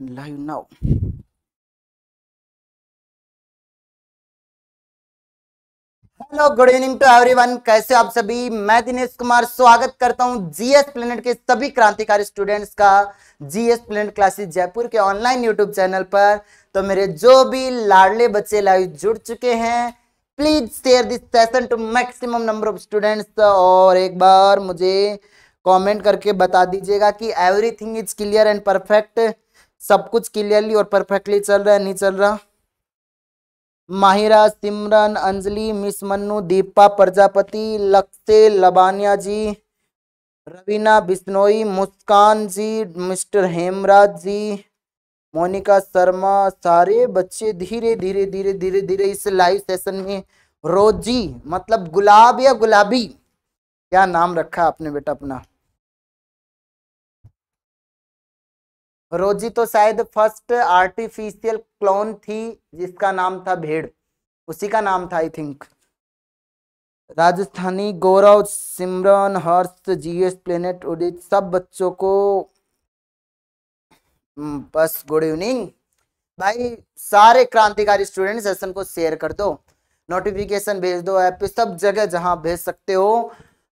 live now hello good evening to everyone कैसे आप सभी मैं दिनेश कुमार स्वागत करता हूं जीएस प्लेनेट के सभी क्रांतिकारी स्टूडेंट्स का जीएस प्लेनेट क्लासेस जयपुर के ऑनलाइन यूट्यूब चैनल पर तो मेरे जो भी लाडले बच्चे लाइव जुड़ चुके हैं please share this session to maximum number of students और एक बार मुझे कॉमेंट करके बता दीजिएगा कि everything is clear and perfect सब कुछ क्लियरली और परफेक्टली चल रहा है नहीं चल रहा माहिरा सिमरन अंजलि मिस मनु दीपा प्रजापति लक्ष्य लबानिया जी रवीना बिश्नोई मुस्कान जी मिस्टर हेमराज जी मोनिका शर्मा सारे बच्चे धीरे धीरे धीरे धीरे धीरे इस लाइव सेशन में रोजी मतलब गुलाब या गुलाबी क्या नाम रखा आपने बेटा अपना रोजी तो शायद फर्स्ट आर्टिफिशियल क्लोन थी जिसका नाम था भेड़ उसी का नाम था I think Rajasthani Gaurav Simran Harsh GS planet Udit सब बच्चों को बस गुड इवनिंग भाई सारे क्रांतिकारी स्टूडेंट सेशन को शेयर कर दो नोटिफिकेशन भेज दो ऐप पे सब जगह जहां भेज सकते हो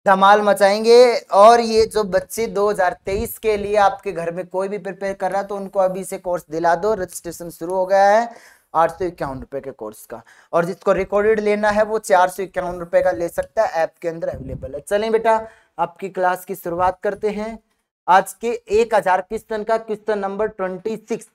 धमाल मचाएंगे और ये जो बच्चे 2023 के लिए आपके घर में कोई भी प्रिपेयर कर रहा है तो उनको अभी से कोर्स दिला दो रजिस्ट्रेशन शुरू हो गया है आठ सौ इक्यावन रुपए के कोर्स का और जिसको रिकॉर्डेड लेना है वो चार सौ इक्यावन रुपए का ले सकता है ऐप के अंदर अवेलेबल है चलें बेटा आपकी क्लास की शुरुआत करते हैं आज के एक हजार क्वेश्चन का क्वेश्चन नंबर ट्वेंटी सिक्स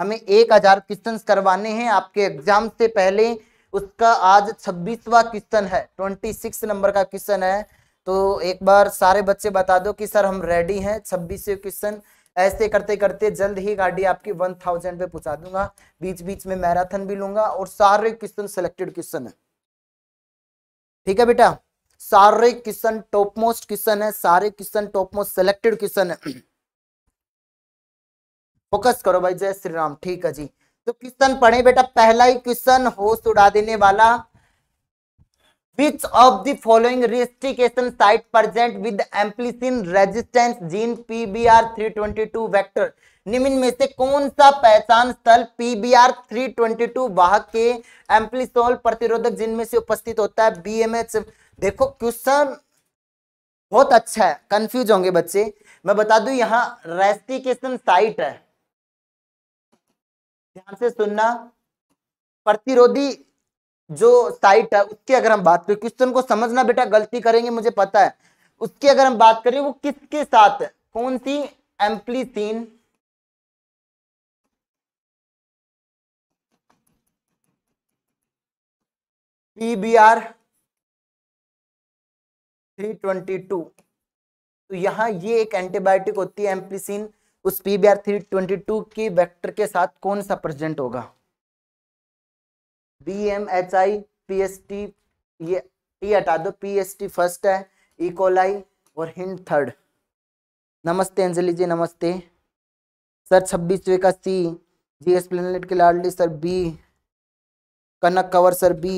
हमें एक हजार क्वेश्चन करवाने हैं आपके एग्जाम से पहले उसका आज छब्बीसवा क्वेश्चन है ट्वेंटी सिक्स नंबर का क्वेश्चन है तो एक बार सारे बच्चे बता दो कि सर हम रेडी हैं छब्बीस क्वेश्चन ऐसे करते करते जल्द ही गाड़ी आपकी वन थाउजेंड पे पहुंचा दूंगा बीच बीच में मैराथन भी लूंगा और सारे क्वेश्चन सिलेक्टेड क्वेश्चन है ठीक है बेटा सारे क्वेश्चन टॉप मोस्ट क्वेश्चन है सारे question top most selected question है फोकस करो भाई जय श्री राम ठीक है जी तो क्वेश्चन पढ़े बेटा पहला ही क्वेश्चन होश उड़ा देने वाला Which of the following restriction site present with amplicin resistance gene PBR322 vector? निम्न में से कौन सा पहचान स्थल PBR322 वाहक के एम्पलीसोल प्रतिरोधक जीन में से उपस्थित होता है BMH देखो क्वेश्चन बहुत अच्छा है कंफ्यूज होंगे बच्चे मैं बता दूं यहां रेस्टिकेशन साइट है ध्यान से सुनना प्रतिरोधी जो साइट है उसकी अगर हम बात करें क्वेश्चन को समझना बेटा गलती करेंगे मुझे पता है उसकी अगर हम बात करें वो किसके साथ कौन सी एम्प्लीसिन पीबीआर 322 तो यहां ये एक एंटीबायोटिक होती है एम्प्लीसिन उस पीबीआर 322 की वेक्टर के साथ कौन सा प्रेजेंट होगा B M H I P S T ये टी हटा दो पी एस टी फर्स्ट है इकोलाई और हिंड थर्ड नमस्ते अंजलि जी नमस्ते सर छब्बीसवे का सी जी एस प्लेनेट के लाडली sir B Kanak Kanwar sir B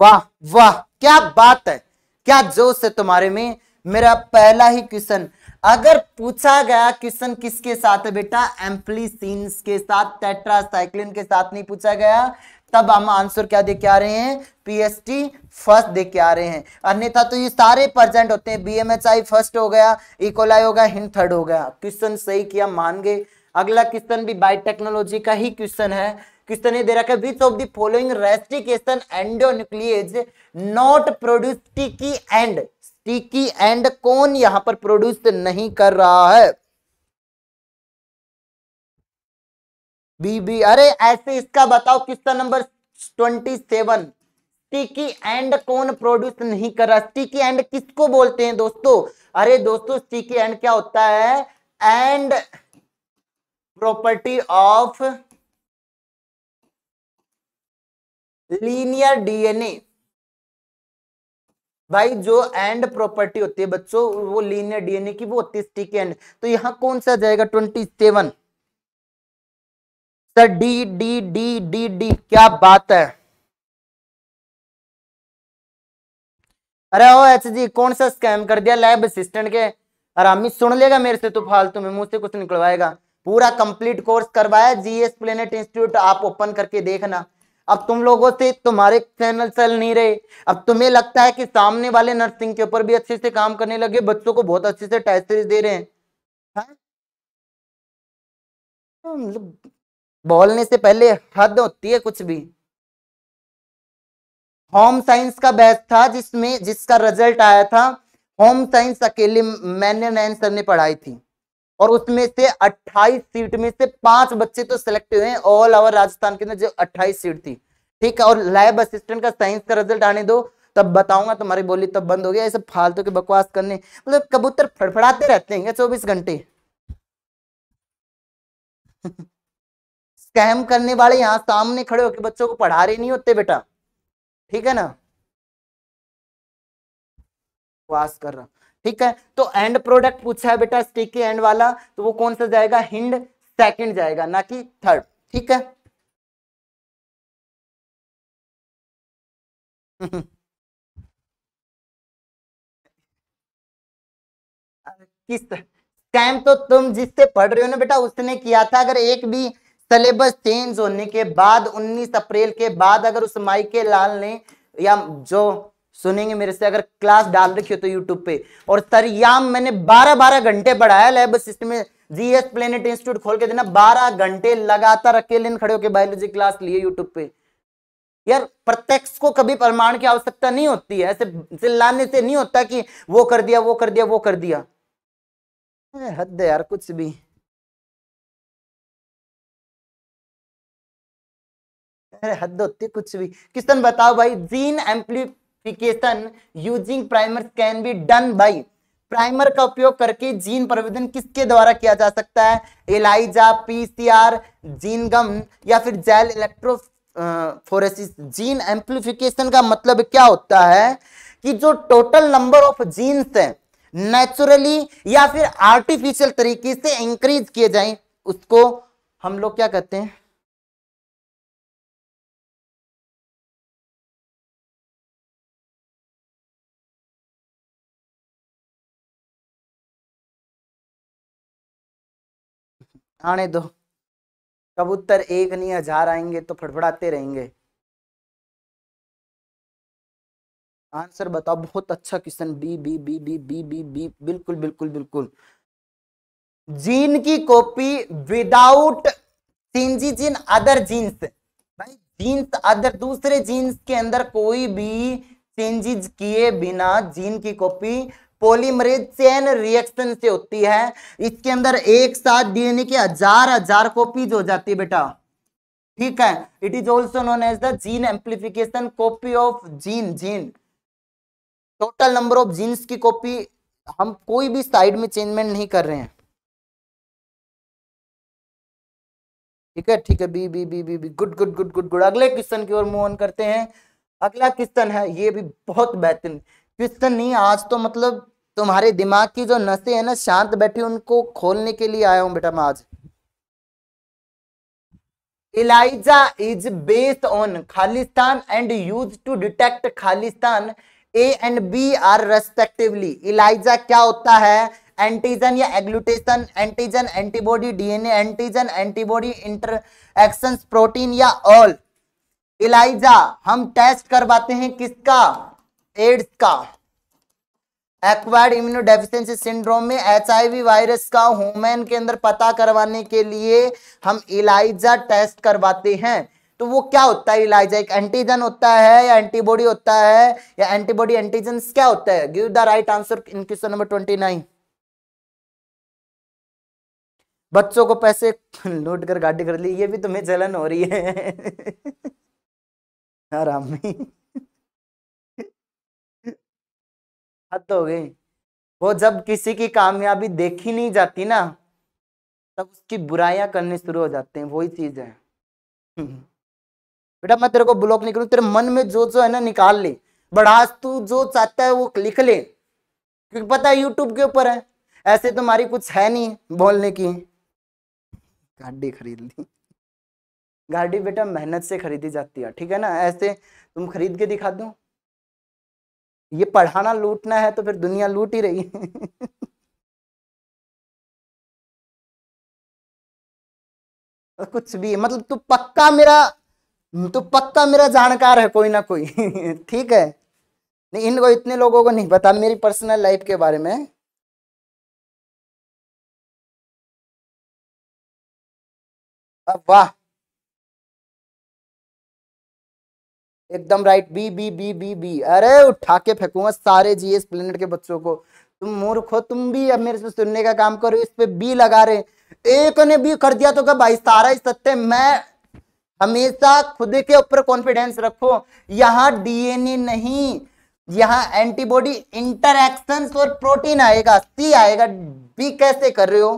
वाह वाह क्या बात है क्या जोश है तुम्हारे में मेरा पहला ही क्वेश्चन अगर पूछा गया क्वेश्चन किसके साथ है बेटा एम्पलीसिन के साथ टेट्रासाइक्लिन के साथ नहीं पूछा गया तब हम आंसर क्या देख के आ रहे हैं पीएसटी फर्स्ट देख के आ रहे हैं अन्यथा तो ये सारे प्रेजेंट होते हैं बीएमएचआई फर्स्ट हो गया इकोलाई हो गया हिंद थर्ड हो गया क्वेश्चन सही किया मान गए अगला क्वेश्चन भी बायोटेक्नोलॉजी का ही क्वेश्चन है क्वेश्चन ये दे रखा है which of the following restriction endonuclease not produce sticky end sticky end कौन यहां पर प्रोड्यूस नहीं कर रहा है बीबी अरे ऐसे इसका बताओ किसका number twenty seven sticky end कौन प्रोड्यूस नहीं कर रहा स्टिकी एंड किसको बोलते हैं दोस्तों अरे दोस्तों स्टिकी एंड क्या होता है end property of linear DNA भाई जो एंड प्रॉपर्टी होती है बच्चों वो लीनियर डीएनए की वो होती है स्टिक एंड तो यहाँ कौन सा जाएगा twenty seven sir D D D D D क्या बात है अरे ओ एच जी कौन सा स्कैम कर दिया लैब असिस्टेंट के आरामी सुन लेगा मेरे से तो फालतू में मुझसे कुछ निकलवाएगा पूरा कंप्लीट कोर्स करवाया जीएस प्लेनेट इंस्टीट्यूट आप ओपन करके देखना अब तुम लोगों से तुम्हारे चैनल चल नहीं रहे अब तुम्हें लगता है कि सामने वाले नर्सिंग के ऊपर भी अच्छे से काम करने लगे बच्चों को बहुत अच्छे से टेस्ट दे रहे हैं हाँ? हाँ, मतलब बोलने से पहले हद होती है कुछ भी होम साइंस का बैच था जिसमें जिसका रिजल्ट आया था होम साइंस अकेले मैंने नैन सर ने पढ़ाई थी और उसमें से 28 सीट में से पांच बच्चे तो सिलेक्ट हुए ऑल ओवर राजस्थान के अंदर जो 28 सीट थी ठीक है और लैब असिस्टेंट का साइंस का रिजल्ट आने दो तब बताऊंगा तुम्हारी बोली तब बंद हो गया ऐसे फालतू के बकवास करने मतलब कबूतर फड़फड़ाते रहते हैं चौबीस घंटे स्कैम करने वाले यहां सामने खड़े होकर बच्चों को पढ़ा रहे नहीं होते बेटा ठीक है ना कर रहा ठीक है तो एंड प्रोडक्ट पूछा है बेटा स्टिकी एंड वाला तो वो कौन सा जाएगा हिंड सेकंड जाएगा ना कि थर्ड ठीक है किस टाइम तो तुम जिससे पढ़ रहे हो ना बेटा उसने किया था अगर एक भी सिलेबस चेंज होने के बाद 19 अप्रैल के बाद अगर उस माइके लाल ने या जो सुनेंगे मेरे से अगर क्लास डाल रखी हो तो यूट्यूब पे और सर याम मैंने बारह बारह घंटे पढ़ाया लैब सिस्टम में जी एस प्लेनेट इंस्टीट्यूट खोल के देना बारह घंटे लगातार अकेले खड़े होकर बायोलॉजी क्लास लिए यूट्यूब पे यार प्रत्यक्ष को कभी प्रमाण की आवश्यकता नहीं होती है ऐसे चिल्लाने से नहीं होता कि वो कर दिया वो कर दिया वो कर दिया हद यार कुछ भी हद होती कुछ भी किसन बताओ भाई gene amplification using primer can be done by primer का उपयोग करके जीन प्रवेदन किसके द्वारा किया जा सकता है एलाइजा पीसीआर जीन गम या फिर gel electrophoresis gene amplification का मतलब क्या होता है कि जो टोटल नंबर ऑफ जीन्स है नेचुरली या फिर आर्टिफिशियल तरीके से इंक्रीज किए जाए उसको हम लोग क्या कहते हैं आने दो कबूतर एक नहीं हजार आएंगे तो फड़फड़ाते रहेंगे आंसर बताओ बहुत अच्छा question B B B B B B B बिल्कुल बिल्कुल बिल्कुल जीन की copy without changes in other genes भाई जीन्स अदर दूसरे जीन्स के अंदर कोई भी चेंजेज किए बिना जीन की कॉपी पोलीमरेज चेन रिएक्शन से होती है इसके अंदर एक साथ डीएनए के हजार हजार कॉपीज हो जाती है बेटा ठीक है it is also known as the gene amplification copy of gene gene total number of genes की कॉपी हम कोई भी साइड में चेंजमेंट नहीं कर रहे हैं ठीक है ठीक है B B B B B good good good good good अगले क्वेश्चन की ओर मूव ऑन करते हैं अगला क्वेश्चन है ये भी बहुत बेहतरीन क्वेश्चन नहीं आज तो मतलब तुम्हारे दिमाग की जो नसें है ना शांत बैठी उनको खोलने के लिए आया हूं बेटा मैं आज इलाइजा इज बेस्ड ऑन खालिस्तान एंड यूज टू डिटेक्ट खालिस्तान A and B are respectively ELISA क्या होता है एंटीजन या agglutination antigen antibody DNA antigen antibody interaction protein या ऑल इलाइजा हम टेस्ट करवाते हैं किसका एड्स का एक्वायर्ड इम्यूनो डेफिशिएंसी सिंड्रोम में एच वायरस का ह्यूमन के अंदर पता करवाने के लिए हम इलाइजा टेस्ट करवाते हैं तो वो क्या होता है इलाइजा एक एंटीजन होता है या एंटीबॉडी होता है या एंटीबॉडी एंटीजन क्या होता है give the right answer in question number twenty nine बच्चों को पैसे लूट कर गाड़ी कर ली ये भी तुम्हें जलन हो रही है आराम में हद हो गई वो जब किसी की कामयाबी देखी नहीं जाती ना तब उसकी बुराइयां करने शुरू हो जाते हैं वही चीज है बेटा मैं तेरे को ब्लॉक नहीं करूं तेरे मन में जो जो है ना निकाल ले बट तू जो चाहता है वो लिख ले क्योंकि पता है यूट्यूब के ऊपर है ऐसे तुम्हारी कुछ है नहीं बोलने की गाड़ी खरीद ली गाड़ी बेटा मेहनत से खरीदी जाती है ठीक है ना ऐसे तुम खरीद के दिखा दो ये पढ़ाना लूटना है तो फिर दुनिया लूट ही रही है कुछ भी मतलब तू पक्का मेरा तू पक्का मेरा जानकार है कोई ना कोई ठीक है नहीं इनको इतने लोगों को नहीं पता मेरी पर्सनल लाइफ के बारे में अब वाह एकदम right B B B B B अरे उठा के फेंकूंगा सारे जी एस प्लेनेट के बच्चों को तुम मूर्ख हो तुम भी अब मेरे से सुनने का काम करो इस पे बी लगा रहे एक ने बी कर दिया तो क्या भाई सारा इस सत्य मैं हमेशा खुद के ऊपर कॉन्फिडेंस रखो यहाँ डीएनए नहीं यहाँ एंटीबॉडी इंटरक्शन और प्रोटीन आएगा सी आएगा बी कैसे कर रहे हो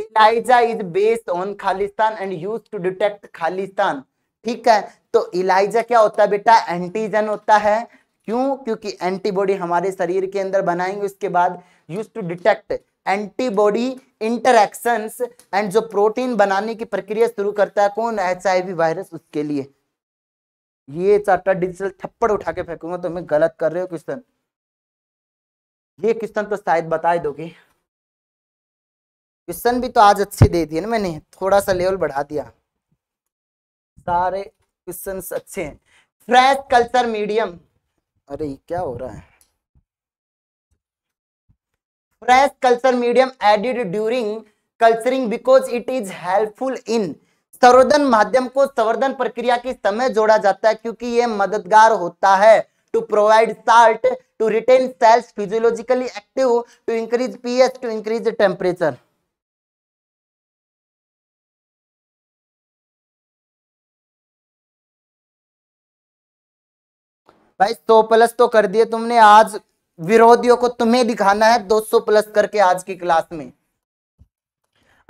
इलाइजा इज बेस्ड ऑन खालिस्तान एंड यूज टू डिटेक्ट खालिस्तान ठीक है तो इलाइजा क्या होता है बेटा एंटीजन होता है क्यों क्योंकि एंटीबॉडी हमारे शरीर के अंदर बनाएंगे उसके बाद use to detect antibody interaction and जो प्रोटीन बनाने की प्रक्रिया शुरू करता है कौन एच वायरस उसके लिए ये चार्टर डिजिटल थप्पड़ उठा के फेंकूंगा तो मैं गलत कर रहे हो क्वेश्चन ये क्वेश्चन तो शायद बता दोगे क्वेश्चन भी तो आज अच्छे दे दिए ना मैंने थोड़ा सा लेवल बढ़ा दिया सारे क्वेश्चन अच्छे हैं फ्रेश कल्चर मीडियम अरे क्या हो रहा है fresh culture medium added during culturing because it is helpful in संवर्धन माध्यम को संवर्धन प्रक्रिया के समय जोड़ा जाता है क्योंकि यह मददगार होता है to provide salt to retain cells physiologically active to increase pH to increase temperature भाई सौ प्लस तो कर दिए तुमने आज विरोधियों को तुम्हें दिखाना है 200 प्लस करके आज की क्लास में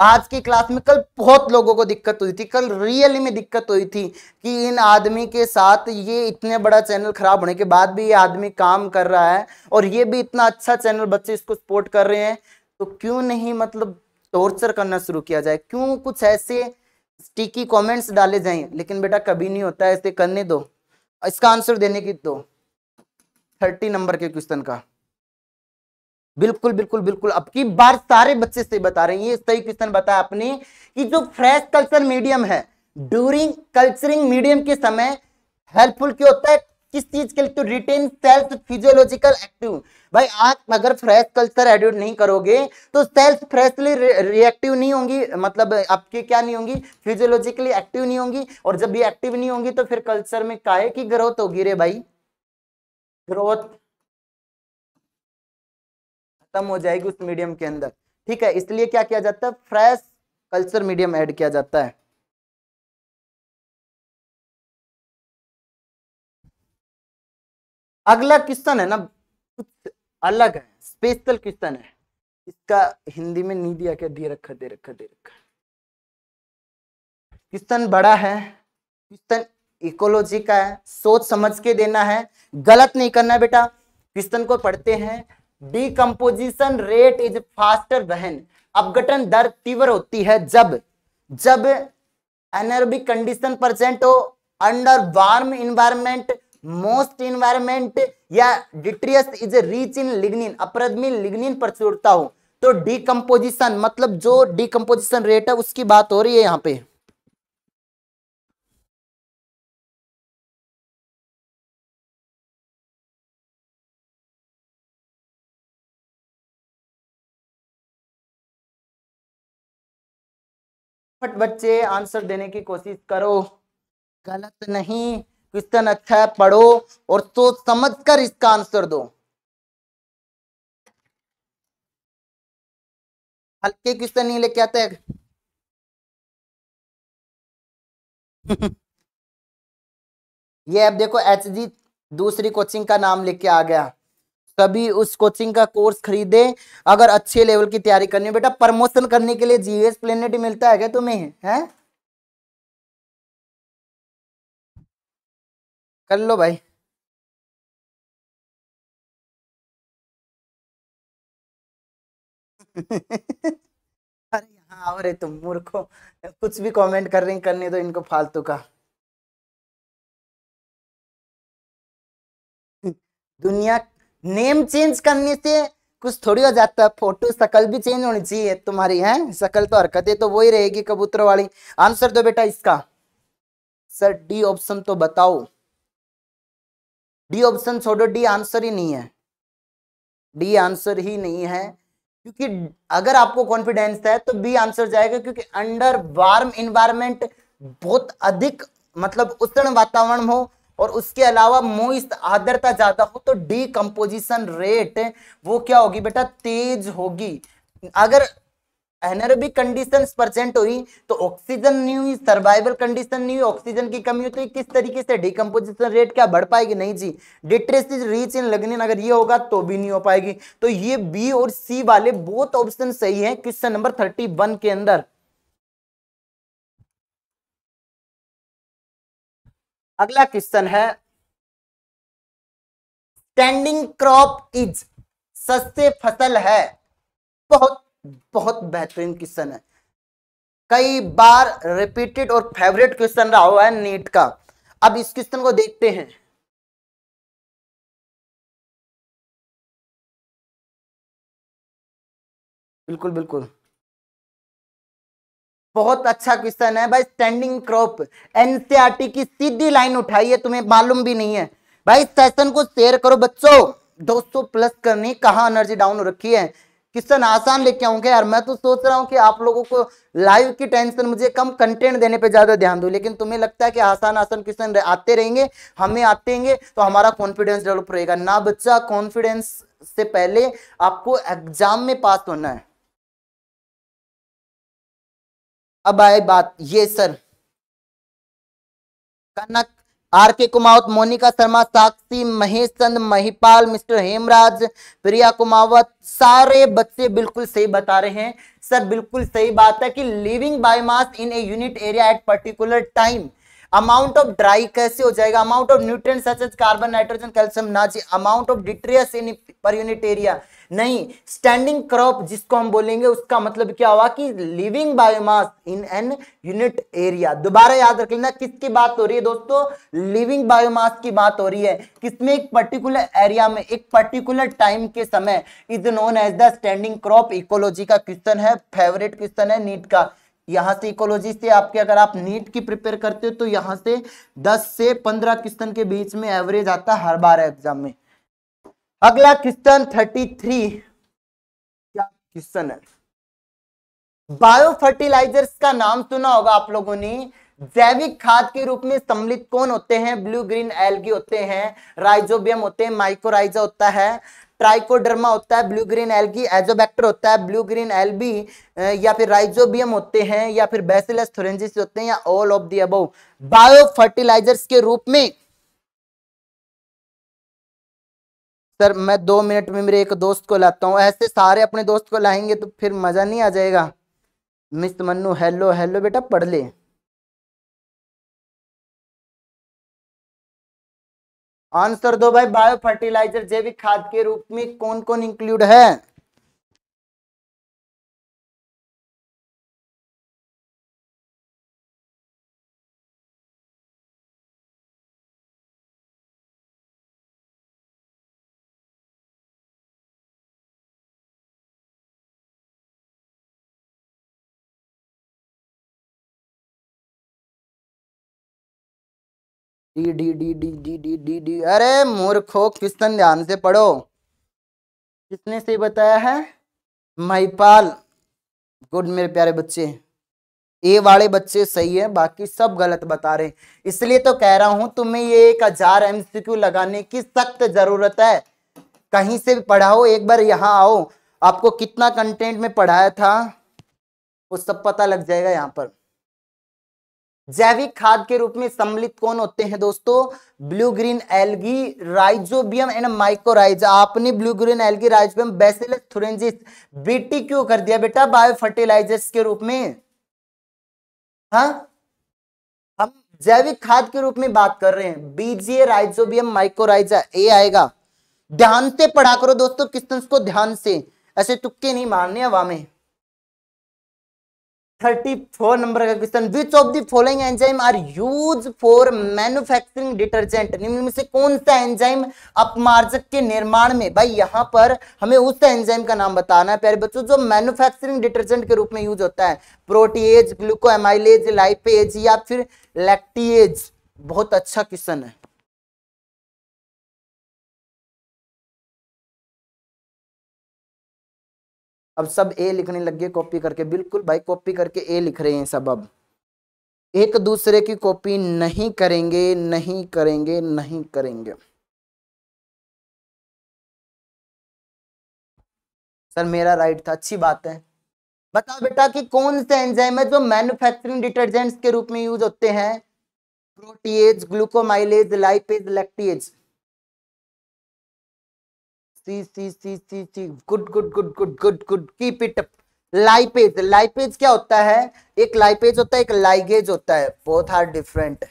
आज की क्लास में कल बहुत लोगों को दिक्कत हुई थी कल रियली में दिक्कत हुई थी कि इन आदमी के साथ ये इतने बड़ा चैनल खराब होने के बाद भी ये आदमी काम कर रहा है और ये भी इतना अच्छा चैनल बच्चे इसको सपोर्ट कर रहे हैं तो क्यों नहीं मतलब टॉर्चर करना शुरू किया जाए क्यों कुछ ऐसे स्टिकी कमेंट्स डाले जाएं लेकिन बेटा कभी नहीं होता ऐसे करने दो इसका आंसर देने की तो थर्टी नंबर के क्वेश्चन का बिल्कुल बिल्कुल बिल्कुल अब की बार सारे बच्चे से बता रहे हैं सही क्वेश्चन बताया आपने कि जो फ्रेश कल्चर मीडियम है ड्यूरिंग कल्चरिंग मीडियम के समय हेल्पफुल क्यों होता है किस चीज के लिए तो रिटेन सेल्फ फिजियोलॉजिकल एक्टिव भाई आप अगर फ्रेश कल्चर एडिट नहीं करोगे तो सेल्फ फ्रेशली रिएक्टिव नहीं होंगी मतलब आपकी क्या नहीं होंगी फिजियोलॉजिकली एक्टिव नहीं होंगी और जब भी एक्टिव नहीं होंगी तो फिर कल्चर में काहे की ग्रोथ होगी रे भाई ग्रोथ खत्म हो जाएगी उस मीडियम के अंदर ठीक है इसलिए क्या किया जाता है फ्रेश कल्चर मीडियम एड किया जाता है अगला क्वेश्चन है ना कुछ अलग है स्पेशल क्वेश्चन है इसका हिंदी में नहीं दिया क्या दे रखा दे रखा दे रखा क्वेश्चन बड़ा है क्वेश्चन इकोलॉजी का है सोच समझ के देना है गलत नहीं करना है बेटा क्वेश्चन को पढ़ते हैं डीकम्पोजिशन रेट इज फास्टर बहन अपघटन दर तीव्र होती है जब जब एनर्बिक कंडीशन प्रेजेंट हो under warm environment most environment या detritus is rich in lignin अप्रदमी लिग्निन प्रचुरता हो तो डिकम्पोजिशन मतलब जो डिकम्पोजिशन रेट है उसकी बात हो रही है यहां पे फट बच्चे आंसर देने की कोशिश करो गलत नहीं क्वेश्चन अच्छा है पढ़ो और सोच समझ कर इसका आंसर दो हल्के क्वेश्चन नहीं लेके आते ये अब देखो एच जी दूसरी कोचिंग का नाम लेके आ गया सभी उस कोचिंग का कोर्स खरीदे अगर अच्छे लेवल की तैयारी करनी है बेटा प्रमोशन करने के लिए जीएस प्लेनेट मिलता है क्या तुम्हें है कर लो भाई अरे यहाँ आओ रे तुम मूर्खो कुछ भी कमेंट कर रही करने दो तो इनको फालतू का दुनिया नेम चेंज करने से कुछ थोड़ी हो जाता है फोटो शकल भी चेंज होनी चाहिए तुम्हारी है शकल तो हरकतें तो वही रहेगी कबूतर वाली आंसर दो बेटा इसका सर डी ऑप्शन तो बताओ डी ऑप्शन छोड़ो डी आंसर ही नहीं है डी आंसर ही नहीं है क्योंकि अगर आपको कॉन्फिडेंस है तो बी आंसर जाएगा क्योंकि अंडर वार्म इन्वायरमेंट बहुत अधिक मतलब उष्ण वातावरण हो और उसके अलावा मोइस्ट आदरता ज्यादा हो तो डी कंपोजिशन रेट वो क्या होगी बेटा तेज होगी अगर एनरबिक कंडीशन परसेंट हुई तो ऑक्सीजन नहीं हुई सर्वाइवल कंडीशन नहीं हुई ऑक्सीजन की कमी हुई तो किस तरीके से डिकम्पोजिशन रेट क्या बढ़ पाएगी नहीं जी डिट्रेस रीच इन लगने अगर ये होगा तो भी नहीं हो पाएगी तो ये बी और सी वाले बोथ ऑप्शन सही है क्वेश्चन नंबर थर्टी वन के अंदर अगला क्वेश्चन है स्टैंडिंग क्रॉप इज सस्ते फसल है बहुत बहुत बेहतरीन क्वेश्चन है कई बार रिपीटेड और फेवरेट क्वेश्चन रहा हुआ है नीट का अब इस क्वेश्चन को देखते हैं बिल्कुल बिल्कुल बहुत अच्छा क्वेश्चन है भाई स्टैंडिंग क्रॉप एनसीआरटी की सीधी लाइन उठाई है तुम्हें मालूम भी नहीं है भाई सेशन को शेयर करो बच्चों 200 प्लस करनी कहा एनर्जी डाउन रखी है क्वेश्चन आसान लेके आऊंगे यार मैं तो सोच रहा हूँ कि आप लोगों को लाइव की टेंशन मुझे कम कंटेंट देने पे ज़्यादा ध्यान दूँ लेकिन तुम्हें लगता है कि आसान आसान क्वेश्चन आते रहेंगे हमें आते रहेंगे तो हमारा कॉन्फिडेंस डेवलप रहेगा ना बच्चा कॉन्फिडेंस से पहले आपको एग्जाम में पास होना है अब आए बात ये sir Kanak R K Kumawat Monika Sharma Sakshi Mahesh Chand Mahipal mister Hemraj Priya Kumawat सारे बच्चे बिल्कुल सही बता रहे हैं सर बिल्कुल सही बात है कि living biomass in a unit area at particular time amount of dry कैसे हो जाएगा amount of nutrients such carbon nitrogen calcium नाची amount of detritus in per unit area नहीं स्टैंडिंग क्रॉप जिसको हम बोलेंगे उसका मतलब क्या हुआ कि living biomass in an unit area दोबारा याद रख लेना किसकी बात हो रही है दोस्तों लिविंग बायोमास की बात हो रही है किसमें एक पर्टिकुलर एरिया में एक पर्टिकुलर टाइम के समय is known as the standing crop ecology का क्वेश्चन है फेवरेट क्वेश्चन है नीट का यहां से इकोलॉजी से आपके अगर आप नीट की प्रिपेयर करते हो तो यहां से दस से पंद्रह क्वेश्चन के बीच में एवरेज आता है हर बार एग्जाम में अगला क्वेश्चन 33 थ्री क्या क्वेश्चन है बायो फर्टिलाइजर्स का नाम सुना होगा आप लोगों ने जैविक खाद के रूप में सम्मिलित कौन होते हैं ब्लू ग्रीन एल्गी होते हैं राइजोबियम होते हैं माइक्रोराइजा होता है ट्राइकोडर्मा होता है ब्लू ग्रीन एल्गी एजोबैक्टर होता है ब्लू ग्रीन एल्बी या फिर राइजोबियम होते हैं या फिर बेसिलस थोरेंजिस होते हैं या ऑल ऑफ दी अब बायो फर्टिलाइजर्स के रूप में सर मैं दो मिनट में मेरे एक दोस्त को लाता हूँ ऐसे सारे अपने दोस्त को लाएंगे तो फिर मज़ा नहीं आ जाएगा मिस मनु हेलो हेलो बेटा पढ़ ले आंसर दो भाई बायो फर्टिलाइजर जैविक खाद के रूप में कौन कौन इंक्लूड है D D D D D D D D अरे मूर्खो क्वेश्चन ध्यान से पढ़ो किसने से बताया है महिपाल गुड मेरे प्यारे बच्चे ए वाले बच्चे सही है बाकी सब गलत बता रहे इसलिए तो कह रहा हूं तुम्हें ये एक हजार एमसीक्यू लगाने की सख्त जरूरत है कहीं से भी पढ़ाओ एक बार यहाँ आओ आपको कितना कंटेंट में पढ़ाया था वो सब पता लग जाएगा यहाँ पर जैविक खाद के रूप में सम्मिलित कौन होते हैं दोस्तों blue green algae rhizobium and mycorrhiza आपने blue green algae rhizobium bacillus thuringiensis BT क्यों कर दिया बेटा बायो फर्टिलाइजर्स के रूप में हा? हम जैविक खाद के रूप में बात कर रहे हैं बीजे राइजोबियम माइक्रोराइजा ए आएगा ध्यान से पढ़ा करो दोस्तों क्वेश्चन को ध्यान से ऐसे तुक्के नहीं मारने हवा में थर्टी फोर नंबर का question which of the following enzyme are use for manufacturing detergent निम्न में से कौन सा एंजाइम अपमार्जक के निर्माण में भाई यहाँ पर हमें उस एंजाइम का नाम बताना है प्यारे बच्चों जो मैन्युफैक्चरिंग डिटर्जेंट के रूप में यूज होता है प्रोटीएज ग्लूकोएमाइलेज लाइपेज या फिर लैक्टीएज बहुत अच्छा क्वेश्चन है अब सब ए लिखने लग गए कॉपी करके बिल्कुल भाई कॉपी करके ए लिख रहे हैं सब अब एक दूसरे की कॉपी नहीं करेंगे नहीं करेंगे नहीं करेंगे सर मेरा राइट था अच्छी बात है बताओ बेटा कि कौन से एंजाइम है जो मैन्युफैक्चरिंग डिटर्जेंट्स के रूप में यूज होते हैं protease glucoamylase lipase lactase C C C C C good good good good good good keep it up lipase lipase क्या होता है एक लाइपेज होता है एक लाइगेज होता है बोथ आर डिफरेंट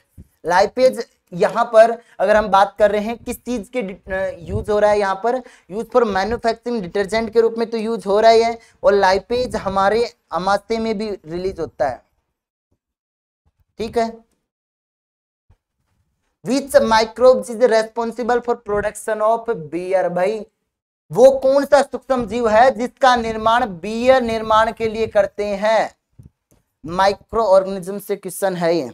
लाइपेज यहाँ पर अगर हम बात कर रहे हैं किस चीज़ के यूज हो रहा है यहाँ पर यूज फॉर मैन्युफैक्चरिंग डिटर्जेंट के रूप में तो यूज हो रहा है और लाइपेज हमारे अमाशे में भी रिलीज होता है ठीक है which microbes is responsible for production of beer भाई वो कौन सा सूक्ष्म जीव है जिसका निर्माण बीयर निर्माण के लिए करते हैं माइक्रो ऑर्गेनिज्म से क्वेश्चन है ये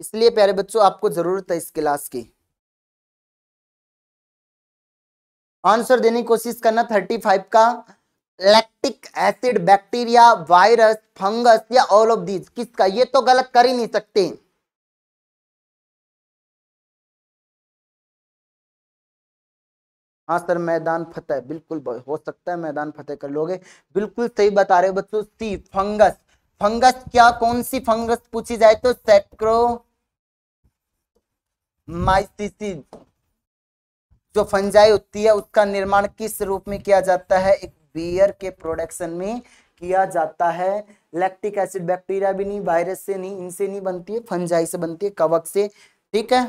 इसलिए प्यारे बच्चों आपको जरूरत है इस क्लास की आंसर देने की कोशिश करना थर्टी फाइव का lactic acid bacteria virus fungus या ऑल ऑफ दीज किसका ये तो गलत कर ही नहीं सकते हाँ सर मैदान फतेह बिल्कुल हो सकता है मैदान फतेह कर लोगे बिल्कुल सही बता रहे हो बच्चों सी फंगस फंगस क्या कौन सी फंगस पूछी जाए तो सैक्रो माइसिस जो फंजाई होती है उसका निर्माण किस रूप में किया जाता है एक बियर के प्रोडक्शन में किया जाता है लैक्टिक एसिड बैक्टीरिया भी नहीं वायरस से नहीं इनसे नहीं बनती है फंजाई से बनती है कवक से ठीक है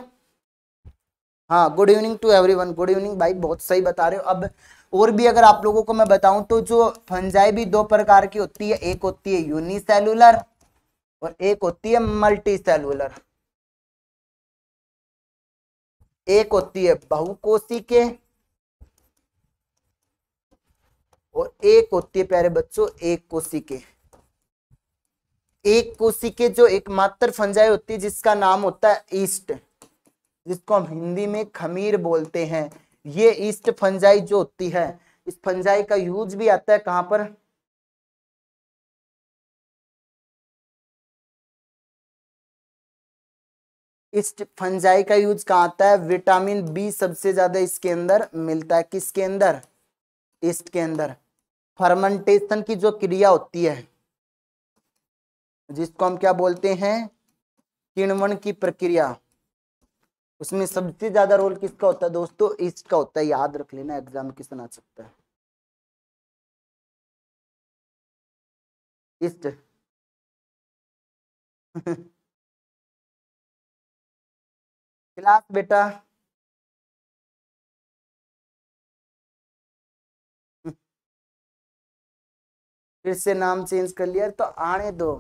हाँ good evening to everyone good evening भाई बहुत सही बता रहे हो अब और भी अगर आप लोगों को मैं बताऊं तो जो फंजाई भी दो प्रकार की होती है एक होती है यूनिसेलुलर और एक होती है मल्टी सेलुलर एक होती है बहुकोशी के और एक होती है प्यारे बच्चों एक कोशी के एक कोशी के जो एकमात्र फंजाई होती है जिसका नाम होता है ईस्ट जिसको हम हिंदी में खमीर बोलते हैं ये ईस्ट फंजाई जो होती है इस फंजाई का यूज भी आता है कहां पर इस फंजाई का यूज कहाँ आता है विटामिन बी सबसे ज्यादा इसके अंदर मिलता है किसके अंदर ईस्ट के अंदर फर्मेंटेशन की जो क्रिया होती है जिसको हम क्या बोलते हैं किणवन की प्रक्रिया उसमें सबसे ज्यादा रोल किसका होता है दोस्तों ईस्ट का होता है याद रख लेना एग्जाम किसान आ सकता है ईस्ट क्लास बेटा फिर से नाम चेंज कर लिया तो आने दो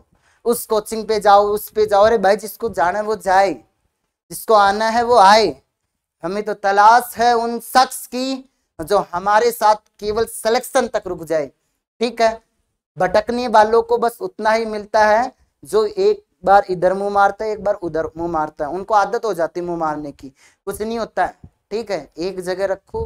उस कोचिंग पे जाओ उस पे जाओ अरे भाई जिसको जाना है वो जाए जिसको आना है वो आए हमें तो तलाश है उन शख्स की जो हमारे साथ केवल सिलेक्शन तक रुक जाए ठीक है भटकने वालों को बस उतना ही मिलता है जो एक बार इधर मुंह मारता है एक बार उधर मुंह मारता है उनको आदत हो जाती है मुंह मारने की कुछ नहीं होता है ठीक है एक जगह रखो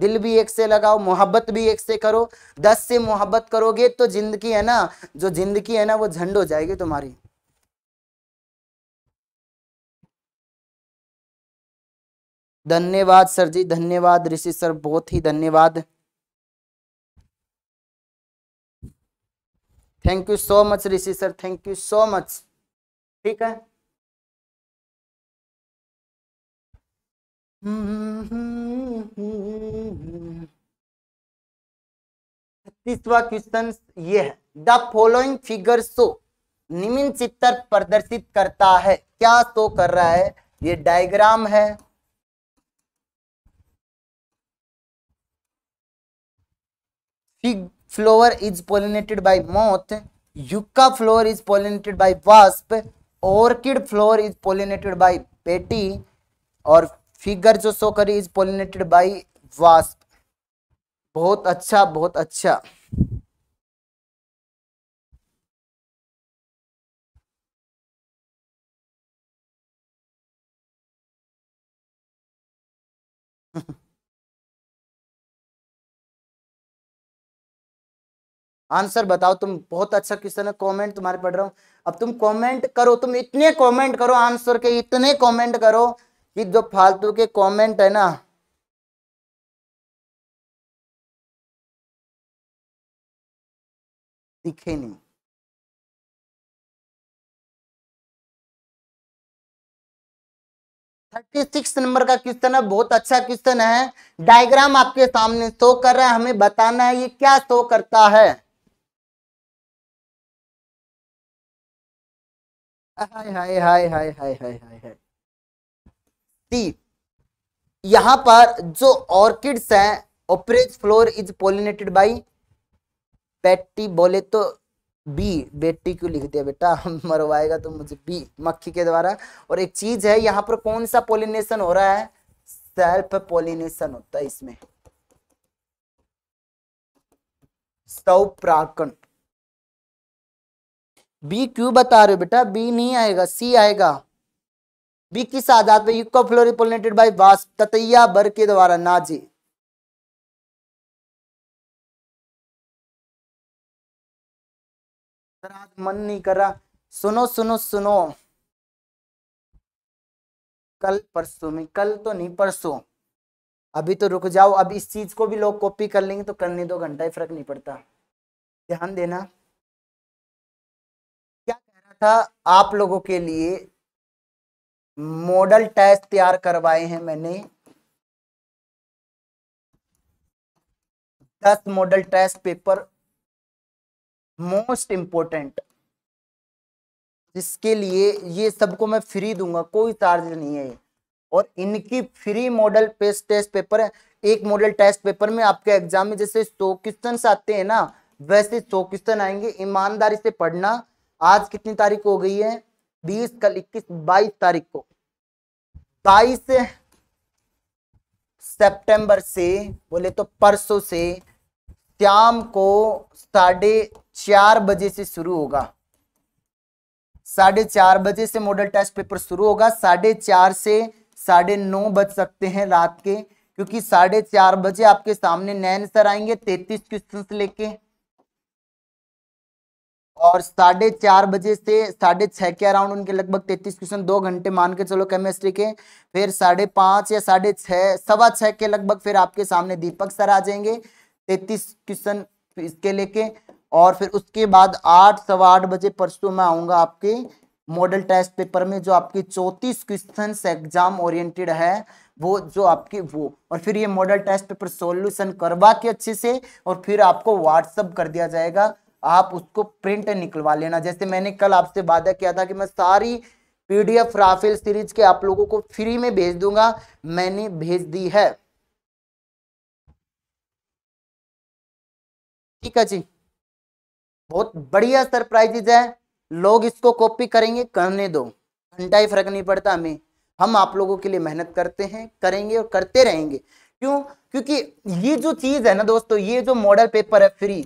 दिल भी एक से लगाओ मोहब्बत भी एक से करो दस से मोहब्बत करोगे तो जिंदगी है ना जो जिंदगी है ना वो झंड हो जाएगी तुम्हारी धन्यवाद सर जी धन्यवाद ऋषि सर बहुत ही धन्यवाद thank you so much Rishi sir thank you so much ठीक है तीसवा क्वेश्चन ये है द फॉलोइंग फिगर शो निमिन चित्र प्रदर्शित करता है क्या शो कर रहा है ये डायग्राम है fig flower is pollinated by moth yucca flower is pollinated by wasp orchid flower is pollinated by पेटी और फिगर जो शो करी इज पोलिनेटेड बाय वास्प बहुत अच्छा बहुत अच्छा आंसर बताओ तुम बहुत अच्छा क्वेश्चन है कमेंट तुम्हारे पढ़ रहा हूँ अब तुम कमेंट करो तुम इतने कमेंट करो आंसर के इतने कमेंट करो कि जो फालतू के कमेंट है ना दिखे नहीं थर्टी सिक्स नंबर का क्वेश्चन है बहुत अच्छा क्वेश्चन है डायग्राम आपके सामने शो कर रहा है हमें बताना है ये क्या शो करता है हाय हाय हाय हाय हाय हाय हाय हाय यहाँ पर जो ऑर्किड्स हैं Ophrys flower is pollinated by पेट्टी बोले तो बी बेटी क्यों लिख दिया बेटा मरवाएगा तो मुझे बी मक्खी के द्वारा और एक चीज है यहाँ पर कौन सा पोलिनेशन हो रहा है सेल्फ पोलिनेशन होता है इसमें सौ प्राकण बी क्यू बता रहे हो बेटा बी नहीं आएगा सी आएगा बी किस आधार पर इको फ्लोरिपोलिनेटेड बाई ततैया बर के द्वारा ना जी मन नहीं कर रहा सुनो सुनो सुनो कल परसों में कल तो नहीं परसों अभी तो रुक जाओ अब इस चीज को भी लोग कॉपी कर लेंगे तो करने दो घंटा ही फर्क नहीं पड़ता ध्यान देना था आप लोगों के लिए मॉडल टेस्ट तैयार करवाए हैं मैंने दस model test paper most important जिसके लिए ये सबको मैं फ्री दूंगा कोई चार्ज नहीं है और इनकी फ्री मॉडल टेस्ट पेपर है एक मॉडल टेस्ट पेपर में आपके एग्जाम में जैसे सौ क्वेश्चन आते हैं ना वैसे सौ क्वेश्चन आएंगे ईमानदारी से पढ़ना आज कितनी तारीख हो गई है बीस कल इक्कीस बाईस तारीख को बाईस सितंबर से बोले तो परसों से शाम को साढ़े चार बजे से शुरू होगा साढ़े चार बजे से मॉडल टेस्ट पेपर शुरू होगा साढ़े चार से साढ़े नौ बज सकते हैं रात के क्योंकि साढ़े चार बजे आपके सामने नैन सर आएंगे तैतीस क्वेश्चन लेके और साढ़े चार बजे से साढ़े छः के अराउंड उनके लगभग तैतीस क्वेश्चन दो घंटे मान के चलो केमिस्ट्री के फिर साढ़े पाँच या साढ़े छः सवा छः के लगभग फिर आपके सामने दीपक सर आ जाएंगे तैतीस क्वेश्चन इसके लेके और फिर उसके बाद आठ सवा आठ बजे परसों में आऊँगा आपके मॉडल टेस्ट पेपर में जो आपके चौंतीस क्वेश्चन एग्जाम ओरिएंटेड है वो जो आपके वो और फिर ये मॉडल टेस्ट पेपर सोल्यूशन करवा के अच्छे से और फिर आपको व्हाट्सअप कर दिया जाएगा आप उसको प्रिंट निकलवा लेना जैसे मैंने कल आपसे वादा किया था कि मैं सारी पीडीएफ राफेल सीरीज के आप लोगों को फ्री में भेज दूंगा मैंने भेज दी है ठीक है जी बहुत बढ़िया सरप्राइजेज है लोग इसको कॉपी करेंगे करने दो घंटा ही फर्क नहीं पड़ता हमें हम आप लोगों के लिए मेहनत करते हैं करेंगे और करते रहेंगे क्यों क्योंकि ये जो चीज़ है ना दोस्तों ये जो मॉडल पेपर है फ्री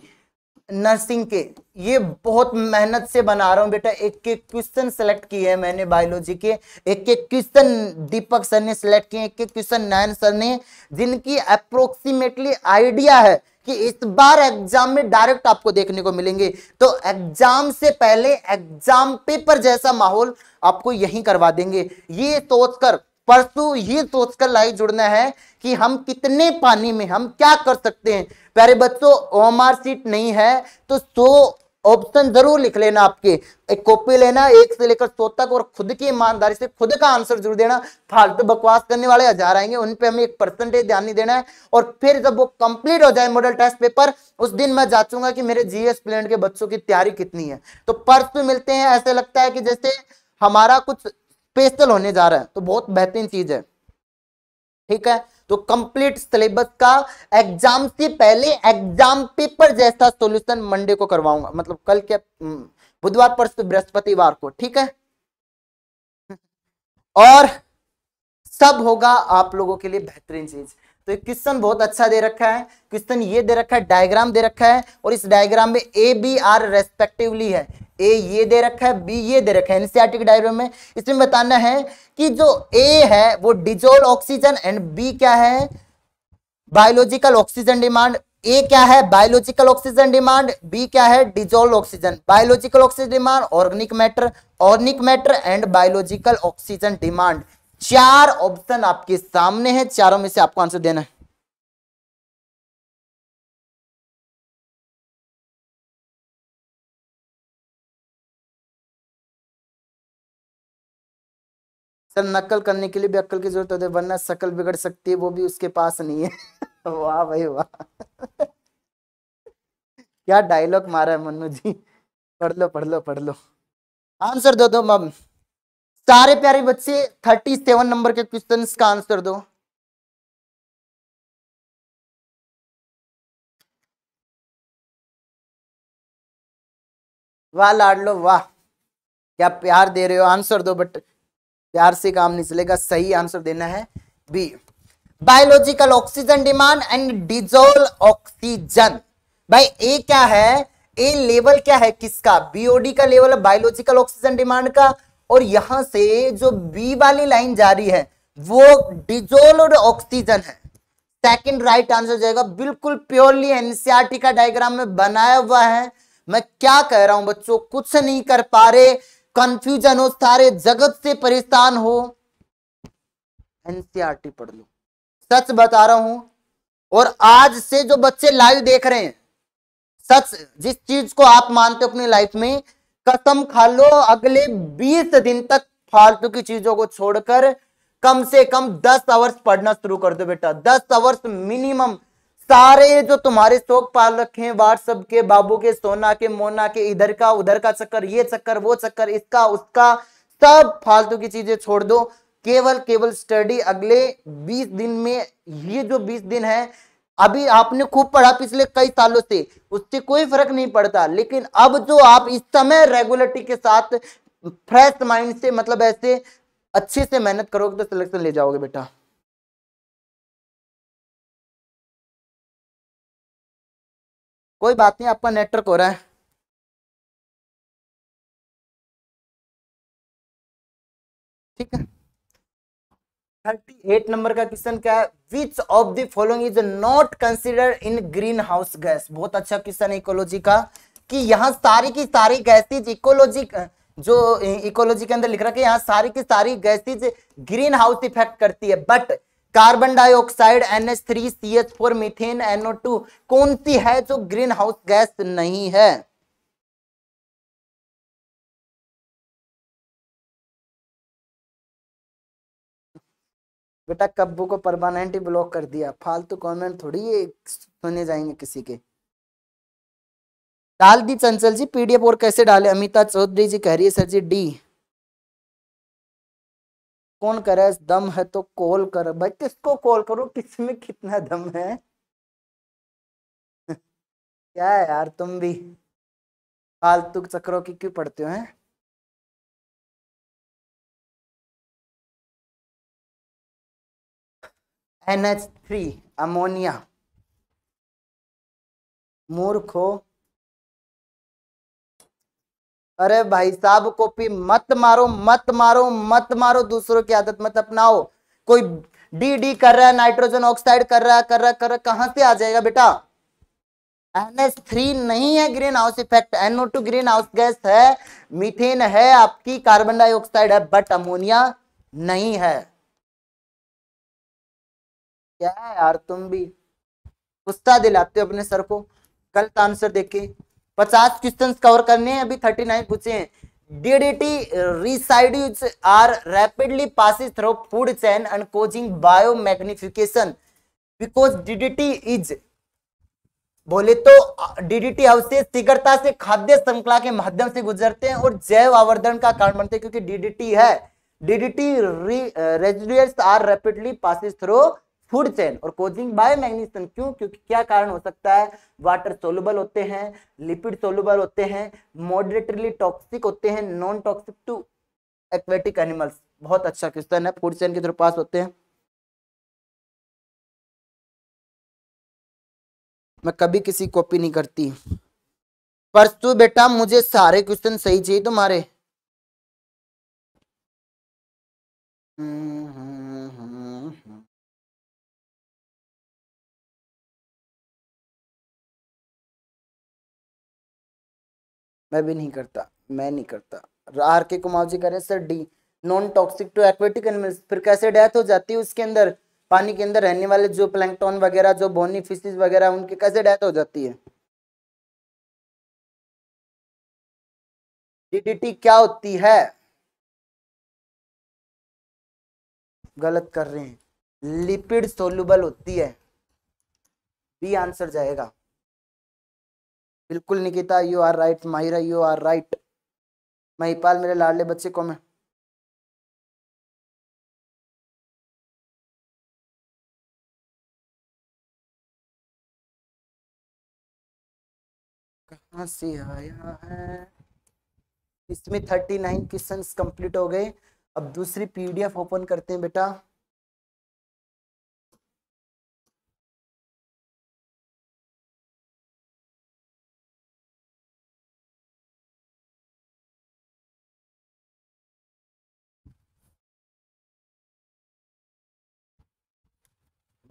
नर्सिंग के ये बहुत मेहनत से बना रहा हूँ बेटा एक एक क्वेश्चन सेलेक्ट किए हैं मैंने बायोलॉजी के एक एक क्वेश्चन दीपक सर ने सेलेक्ट किए एक एक क्वेश्चन नयन सर ने जिनकी अप्रोक्सीमेटली आइडिया है कि इस बार एग्जाम में डायरेक्ट आपको देखने को मिलेंगे तो एग्जाम से पहले एग्जाम पेपर जैसा माहौल आपको यहीं करवा देंगे ये सोचकर परसों ये सोचकर लाइव जुड़ना है कि हम कितने पानी में हम क्या कर सकते हैं प्यारे बच्चों ओमार सीट नहीं है तो सो ऑप्शन जरूर लिख लेना आपके एक कॉपी लेना एक से लेकर सौ तक और खुद की ईमानदारी से खुद का आंसर जरूर देना फालतू बकवास करने वाले हजार आएंगे उन पे हमें एक परसेंटेज ध्यान नहीं देना है और फिर जब वो कंप्लीट हो जाए मॉडल टेस्ट पेपर उस दिन मैं जांचूंगा कि मेरे जीएस प्लेन के बच्चों की तैयारी कितनी है तो पर्स मिलते हैं ऐसे लगता है कि जैसे हमारा कुछ स्पेशल होने जा रहा है तो बहुत बेहतरीन चीज है ठीक है तो कंप्लीट सिलेबस का एग्जाम से पहले एग्जाम पेपर जैसा सॉल्यूशन मंडे को करवाऊंगा मतलब कल के हम्म, बुधवार परसों बृहस्पतिवार को ठीक है और सब होगा आप लोगों के लिए बेहतरीन चीज तो क्वेश्चन बहुत अच्छा दे रखा है क्वेश्चन ये दे रखा है डायग्राम दे रखा है और इस डायग्राम में ए बी आर रेस्पेक्टिवली है ए ये दे रखा है बी ये दे रखा है एनसीआरटी के डायग्राम में इसमें बताना है कि जो ए है वो डिजोल ऑक्सीजन एंड बी क्या है बायोलॉजिकल ऑक्सीजन डिमांड ए क्या है बायोलॉजिकल ऑक्सीजन डिमांड बी क्या है dissolved oxygen biological oxygen demand organic matter organic matter and biological oxygen demand चार ऑप्शन आपके सामने है चारों में से आपको आंसर देना है सर नकल करने के लिए भी अक्ल की जरूरत होती है वरना शकल बिगड़ सकती है वो भी उसके पास नहीं है वाह भाई वाह क्या डायलॉग मारा है मनु जी पढ़ लो पढ़ लो पढ़ लो आंसर दो दो मम सारे प्यारे बच्चे थर्टी सेवन नंबर के क्वेश्चन का आंसर दो वाह लाड लो वाह क्या प्यार दे रहे हो आंसर दो बट प्यार से काम नहीं चलेगा सही आंसर देना है B biological oxygen demand and dissolved oxygen भाई ए क्या है ए लेवल क्या है किसका बीओडी का लेवल है बायोलॉजिकल ऑक्सीजन डिमांड का और यहां से जो बी वाली लाइन जारी है वो डिजोल और ऑक्सीजन है सेकंड राइट आंसर जाएगा बिल्कुल प्योरली एनसीआरटी का डायग्राम में बनाया हुआ है मैं क्या कह रहा हूं बच्चों कुछ नहीं कर पा रहे कंफ्यूजन हो सारे जगत से परेशान हो एनसीआरटी e पढ़ लो सच बता रहा हूं और आज से जो बच्चे लाइव देख रहे हैं सच जिस चीज को आप मानते हो अपनी लाइफ में कसम खा लो अगले 20 दिन तक फालतू की चीजों को छोड़कर कम से कम 10 आवर्स पढ़ना शुरू कर दो बेटा 10 आवर्स मिनिमम सारे जो तुम्हारे शोक पालक हैं व्हाट्सअप के बाबू के सोना के मोना के इधर का उधर का चक्कर ये चक्कर वो चक्कर इसका उसका सब फालतू की चीजें छोड़ दो केवल केवल स्टडी अगले 20 दिन में ये जो 20 दिन है अभी आपने खूब पढ़ा पिछले कई सालों से उससे कोई फर्क नहीं पड़ता लेकिन अब जो आप इस समय रेगुलरिटी के साथ फ्रेश माइंड से मतलब ऐसे अच्छे से मेहनत करोगे तो सिलेक्शन ले जाओगे बेटा कोई बात नहीं आपका नेटवर्क हो रहा है ठीक है थर्टी एट नंबर का क्वेश्चन क्या है which of the following is not consider in green house gas बहुत अच्छा क्वेश्चन है इकोलॉजी का कि यहाँ सारी की सारी गैसेज इकोलॉजी जो इकोलॉजी के अंदर लिख रहा है यहाँ सारी की सारी गैसेज ग्रीन हाउस इफेक्ट करती है but carbon dioxide N H three C H four methane N O two कौन सी है जो ग्रीन हाउस गैस नहीं है बेटा कब्बू को परमानेंट ही ब्लॉक कर दिया फालतू कमेंट थोड़ी ये सुने जाएंगे किसी के डाल दी चंचल जी पीडीएफ और कैसे डाले अमिता चौधरी जी कह रही है सर जी डी कौन करे दम है तो कॉल कर भाई किसको कॉल करो किस में कितना दम है क्या है यार तुम भी फालतू चक्रों की क्यों पढ़ते हो हैं एन एच थ्री अमोनिया मूर्ख हो अरे भाई साहब कॉपी मत मारो मत मारो मत मारो दूसरों की आदत मत अपनाओ कोई डी डी कर रहा है नाइट्रोजन ऑक्साइड कर रहा है कर रहा कर रहा कहां से आ जाएगा बेटा थ्री नहीं है green house effect N O two green house gas है मीथेन है आपकी कार्बन डाइऑक्साइड है बट अमोनिया नहीं है क्या है यार तुम भी गुस्सा दिलाते हो अपने सर को गलत आंसर देखे पचास क्वेश्चन कवर करने हैं अभी थर्टी नाइन पूछे हैं DDT residues are rapidly passes through food chain and causing bio magnification because DDT is बोले तो डीडीटी अवशेष शीघ्रता से खाद्य श्रृंखला के माध्यम से गुजरते हैं और जैव आवर्धन का कारण बनते हैं क्योंकि डीडीटी है DDT residuals are rapidly passes through food chain और कोजिंग बाय मैग्नीशियम क्यों क्योंकि क्या कारण हो सकता है वाटर सोलबल होते हैं लिपिड सोलबल होते हैं मॉडरेटली टॉक्सिक होते हैं non toxic to aquatic animals बहुत अच्छा क्वेश्चन है फूड चेन के थ्रू पास होते हैं मैं कभी किसी कॉपी नहीं करती परसू बेटा मुझे सारे क्वेश्चन सही चाहिए तुम्हारे हम्म, हम्म। मैं भी नहीं करता मैं नहीं करता आर के कुमार जी करें sir D non toxic to aquatic animals फिर कैसे डेथ हो जाती है उसके अंदर पानी के अंदर रहने वाले जो प्लैंकटॉन वगैरह जो बोनी फिशिज वगैरह उनकी कैसे डेथ हो जाती है डीडीटी क्या होती है गलत कर रहे हैं लिपिड सोलूबल होती है बी आंसर जाएगा बिल्कुल Nikita you are right Mahira you are right Mahipal मेरे लाडले बच्चे को मैं कहा से आया है इसमें थर्टी नाइन क्वेश्चन कंप्लीट हो गए अब दूसरी पीडीएफ ओपन करते हैं बेटा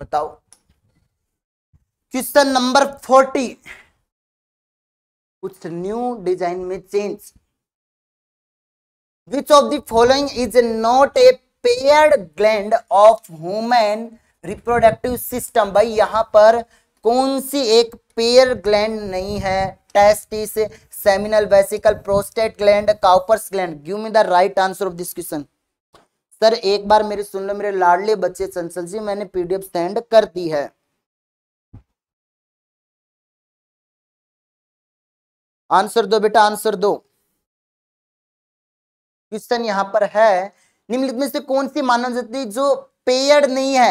बताओ क्वेश्चन नंबर फोर्टी कुछ न्यू डिजाइन में change which of the following is not a paired gland of human reproductive system भाई यहां पर कौन सी एक पेयर ग्लैंड नहीं है testis seminal vesicle prostate gland Cowper's gland give me the right answer of this question sir एक बार मेरे सुन लो मेरे लाडले बच्चे चंचल जी मैंने पीडीएफ सेंड कर दी है आंसर दो बेटा आंसर दो क्वेश्चन यहां पर है निम्नलिखित में से कौन सी मानव जाति जो पेयड नहीं है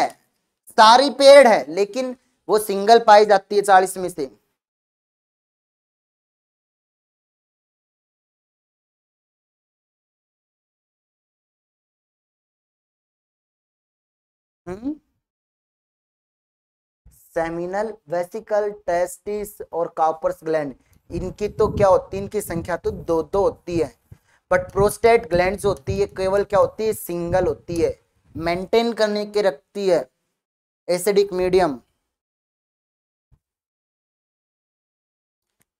सारी पेयड है लेकिन वो सिंगल पाई जाती है चालीस में से सेमिनल वेसिकल टेस्टिस और कॉपर्स ग्लैंड इनकी तो क्या होती है इनकी संख्या तो दो दो होती है बट प्रोस्टेट ग्लैंड होती है केवल क्या होती है सिंगल होती है मेंटेन करने के रखती है एसिडिक मीडियम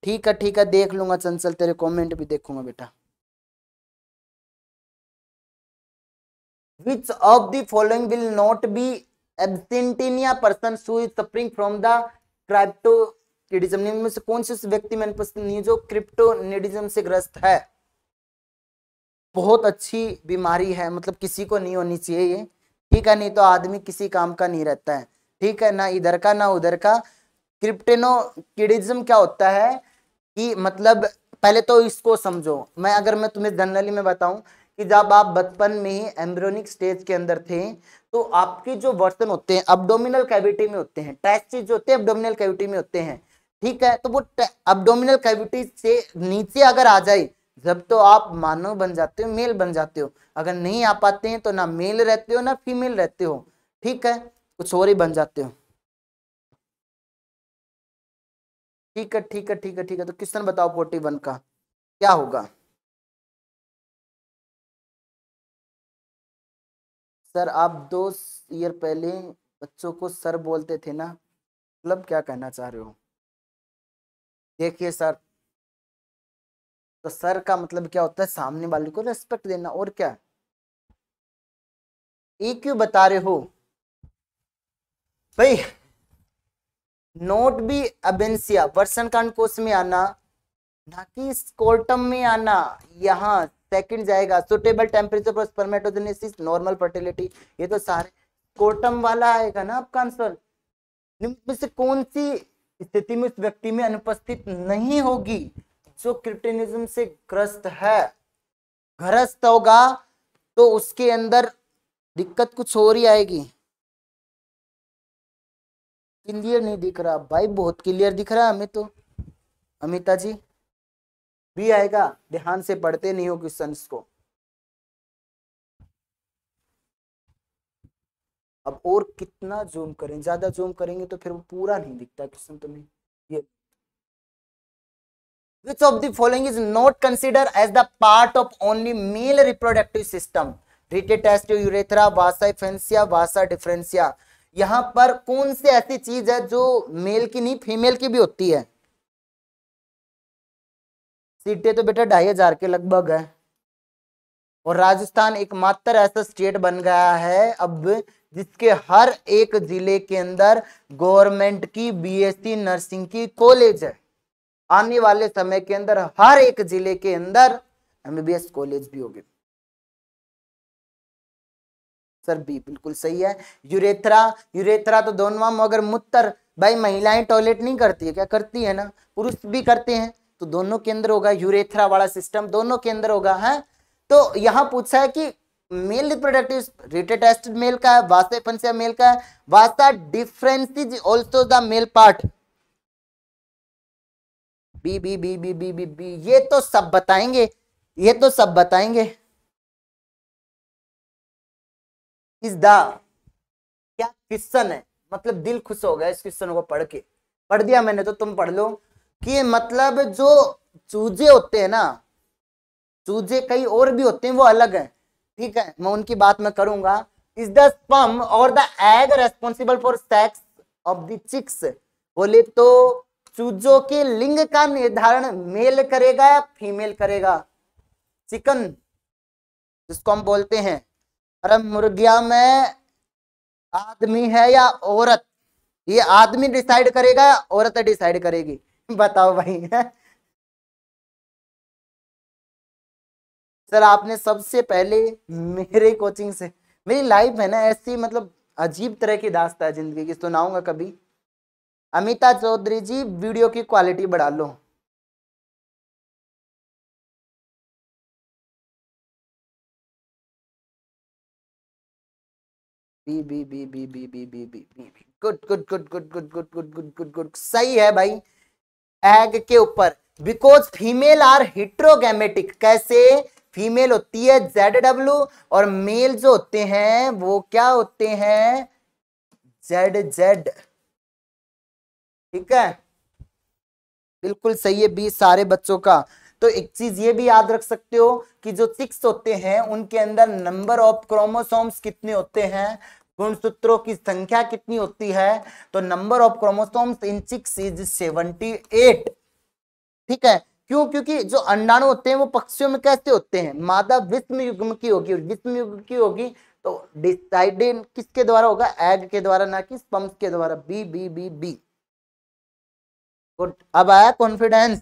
ठीक है ठीक है देख लूंगा चंचल तेरे कमेंट भी देखूंगा बेटा which of the following will not be absentia persons who is suffering from the क्रिप्टोनिडिज्म निम्न से कौन से व्यक्ति में पसंद नहीं जो क्रिप्टोनिडिज्म से ग्रस्त है बहुत अच्छी बीमारी है मतलब किसी को नहीं होनी चाहिए ये ठीक है नहीं तो आदमी किसी काम का नहीं रहता है ठीक है ना इधर का ना उधर का क्रिप्टेनो क्रिप्टेनोकिडिज्म क्या होता है कि मतलब पहले तो इसको समझो मैं अगर मैं तुम्हें जनरली में बताऊं कि जब आप बचपन में एम्ब्रोनिक स्टेज के अंदर थे तो आपके जो वर्सन होते हैं अब्डोमिनल कैविटी में होते हैं टैस्टिस जो होते हैं अब्डोमिनल कैविटी में होते हैं ठीक है तो वो अब्डोमिनल कैविटी से नीचे अगर आ जाए जब तो आप मानव बन जाते हो मेल बन जाते हो अगर नहीं आ पाते हैं तो ना मेल रहते हो ना फीमेल रहते हो ठीक है कुछ और ही बन जाते हो ठीक है ठीक है ठीक है ठीक है तो क्वेश्चन बताओ फोर्टी वन का क्या होगा सर आप दो ईयर पहले बच्चों को सर बोलते थे ना मतलब क्या कहना चाह रहे हो देखिए सर तो सर का मतलब क्या होता है सामने वाले को रेस्पेक्ट देना और क्या एक क्यों बता रहे हो भाई नोट भी अबेंसिया वर्षण कांड कोष में आना ना कि स्कोर्टम में आना यहाँ सेकंड जाएगा suitable temperature for spermatogenesis normal fertility ये तो सारे कोटम वाला आएगा ना आपका आंसर से कौन सी स्थिति में उस व्यक्ति में अनुपस्थित नहीं होगी जो क्रिप्टेनिज्म से ग्रस्त है ग्रस्त होगा तो उसके अंदर दिक्कत कुछ और ही आएगी क्लियर नहीं दिख रहा भाई बहुत क्लियर दिख रहा है हमें तो अमिता जी भी आएगा ध्यान से पढ़ते नहीं हो क्वेश्चन को अब और कितना जूम करें ज्यादा जूम करेंगे तो फिर वो पूरा नहीं दिखता क्वेश्चन तुम्हें ये which of the following is not considered as the part of only male reproductive system rete testis vasa efferentia vasa deferentia यहाँ पर कौन सी ऐसी चीज है जो मेल की नहीं फीमेल की भी होती है सीटें तो बेटा ढाई हजार के लगभग है और राजस्थान एकमात्र ऐसा स्टेट बन गया है अब जिसके हर एक जिले के अंदर गवर्नमेंट की बीएससी e नर्सिंग की कॉलेज है आने वाले समय के अंदर हर एक जिले के अंदर एमबीबीएस कॉलेज भी होगी सर बी बिल्कुल सही है यूरेथरा यूरेथरा तो दोनों मगर मुत्तर भाई महिलाएं टॉयलेट नहीं करती है क्या करती है ना पुरुष भी करते हैं तो दोनों के अंदर होगा यूरेथ्रा वाला सिस्टम दोनों के अंदर होगा है हाँ? तो यहां पूछा है कि male reproductive rete testis male का है वास्ता फंसिया मेल का है vasa deferens is also the male part B B B B B B B ये तो सब बताएंगे ये तो सब बताएंगे इस दा क्या क्वेश्चन है मतलब दिल खुश हो गया इस क्वेश्चन को पढ़ के पढ़ दिया मैंने तो तुम पढ़ लो कि मतलब जो चूजे होते हैं ना चूजे कई और भी होते हैं वो अलग हैं ठीक है मैं उनकी बात में करूंगा इज द स्पम और the egg responsible for sex of the chicks बोले तो चूजो के लिंग का निर्धारण मेल करेगा या फीमेल करेगा चिकन जिसको हम बोलते हैं अरे मुर्गिया में आदमी है या औरत ये आदमी डिसाइड करेगा या औरत डिसाइड करेगी बताओ भाई सर आपने सबसे पहले मेरे कोचिंग से मेरी लाइफ है ना ऐसी मतलब अजीब तरह की दास्ता है जिंदगी की सुनाऊंगा कभी अमिता चौधरी जी वीडियो की क्वालिटी बढ़ा लो B B B B B B B B B good good good good good good good good good सही है भाई एग के ऊपर बिकॉज फीमेल आर हिट्रोगेमेटिक कैसे फीमेल होती है जेड डब्ल्यू और मेल जो होते हैं वो क्या होते हैं जेड जेड ठीक है बिल्कुल सही है बीस सारे बच्चों का तो एक चीज ये भी याद रख सकते हो कि जो सिक्स होते हैं उनके अंदर नंबर ऑफ क्रोमोसोम्स कितने होते हैं गुणसूत्रों की संख्या कितनी होती है तो number of chromosomes in chicks is eight ठीक है क्यों क्योंकि जो अंडाणु होते हैं वो पक्षियों में कैसे होते हैं मादा विष्म युग्म की होगी विष्म युग्म की होगी तो डिसाइडेड किसके द्वारा होगा एग के द्वारा ना कि स्पम्स के द्वारा B B B B good अब आया कॉन्फिडेंस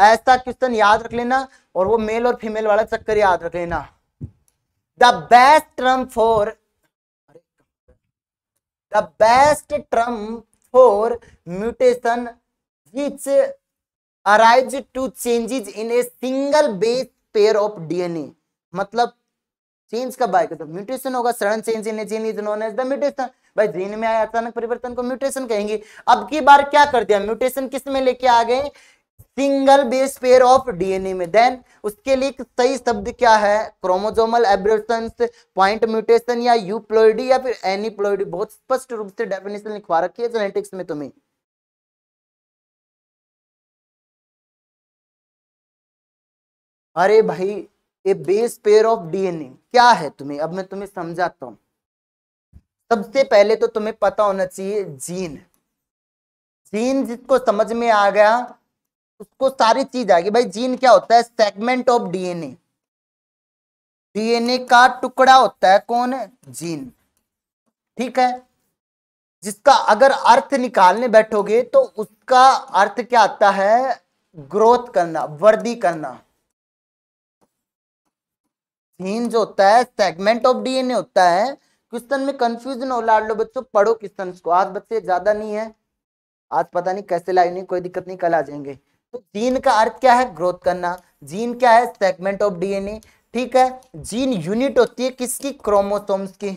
ऐसा क्वेश्चन याद रख लेना और वो मेल और फीमेल वाला चक्कर याद रख लेना the best term for the best term for mutation which arise to changes in a single base pair of DNA मतलब चेंज कब आएगा तो म्यूटेशन होगा sudden change in gene is known as the mutation भाई gene में आया अचानक परिवर्तन को म्यूटेशन कहेंगे अब की बार क्या कर दिया म्यूटेशन किस में लेके आ गए single base pair of DNA में देन उसके लिए सही शब्द क्या है क्रोमोजोमल एब्रेशन पॉइंट म्यूटेशन या यूप्लोइडी या फिर एनीप्लोइडी बहुत स्पष्ट रूप से डेफिनेशन लिखवा रखी है जेनेटिक्स में तुम्हें अरे भाई ये बेस पेयर ऑफ डीएनए क्या है तुम्हें अब मैं तुम्हें समझाता हूं सबसे पहले तो तुम्हें पता होना चाहिए जीन जीन जिसको समझ में आ गया उसको सारी चीज आएगी भाई जीन क्या होता है सेगमेंट ऑफ डीएनए डीएनए का टुकड़ा होता है कौन है जीन ठीक है जिसका अगर अर्थ निकालने बैठोगे तो उसका अर्थ क्या आता है ग्रोथ करना वर्दी करना जीन जो होता है सेगमेंट ऑफ डीएनए होता है क्वेश्चन में कंफ्यूजन हो लाड़ लो बच्चों पढ़ो क्वेश्चन को आज बच्चे ज्यादा नहीं है आज पता नहीं कैसे लाए नहीं कोई दिक्कत नहीं कल आ जाएंगे जीन तो का अर्थ क्या है ग्रोथ करना जीन क्या है सेगमेंट ऑफ डीएनए ठीक है जीन यूनिट होती है किसकी क्रोमोसोम्स की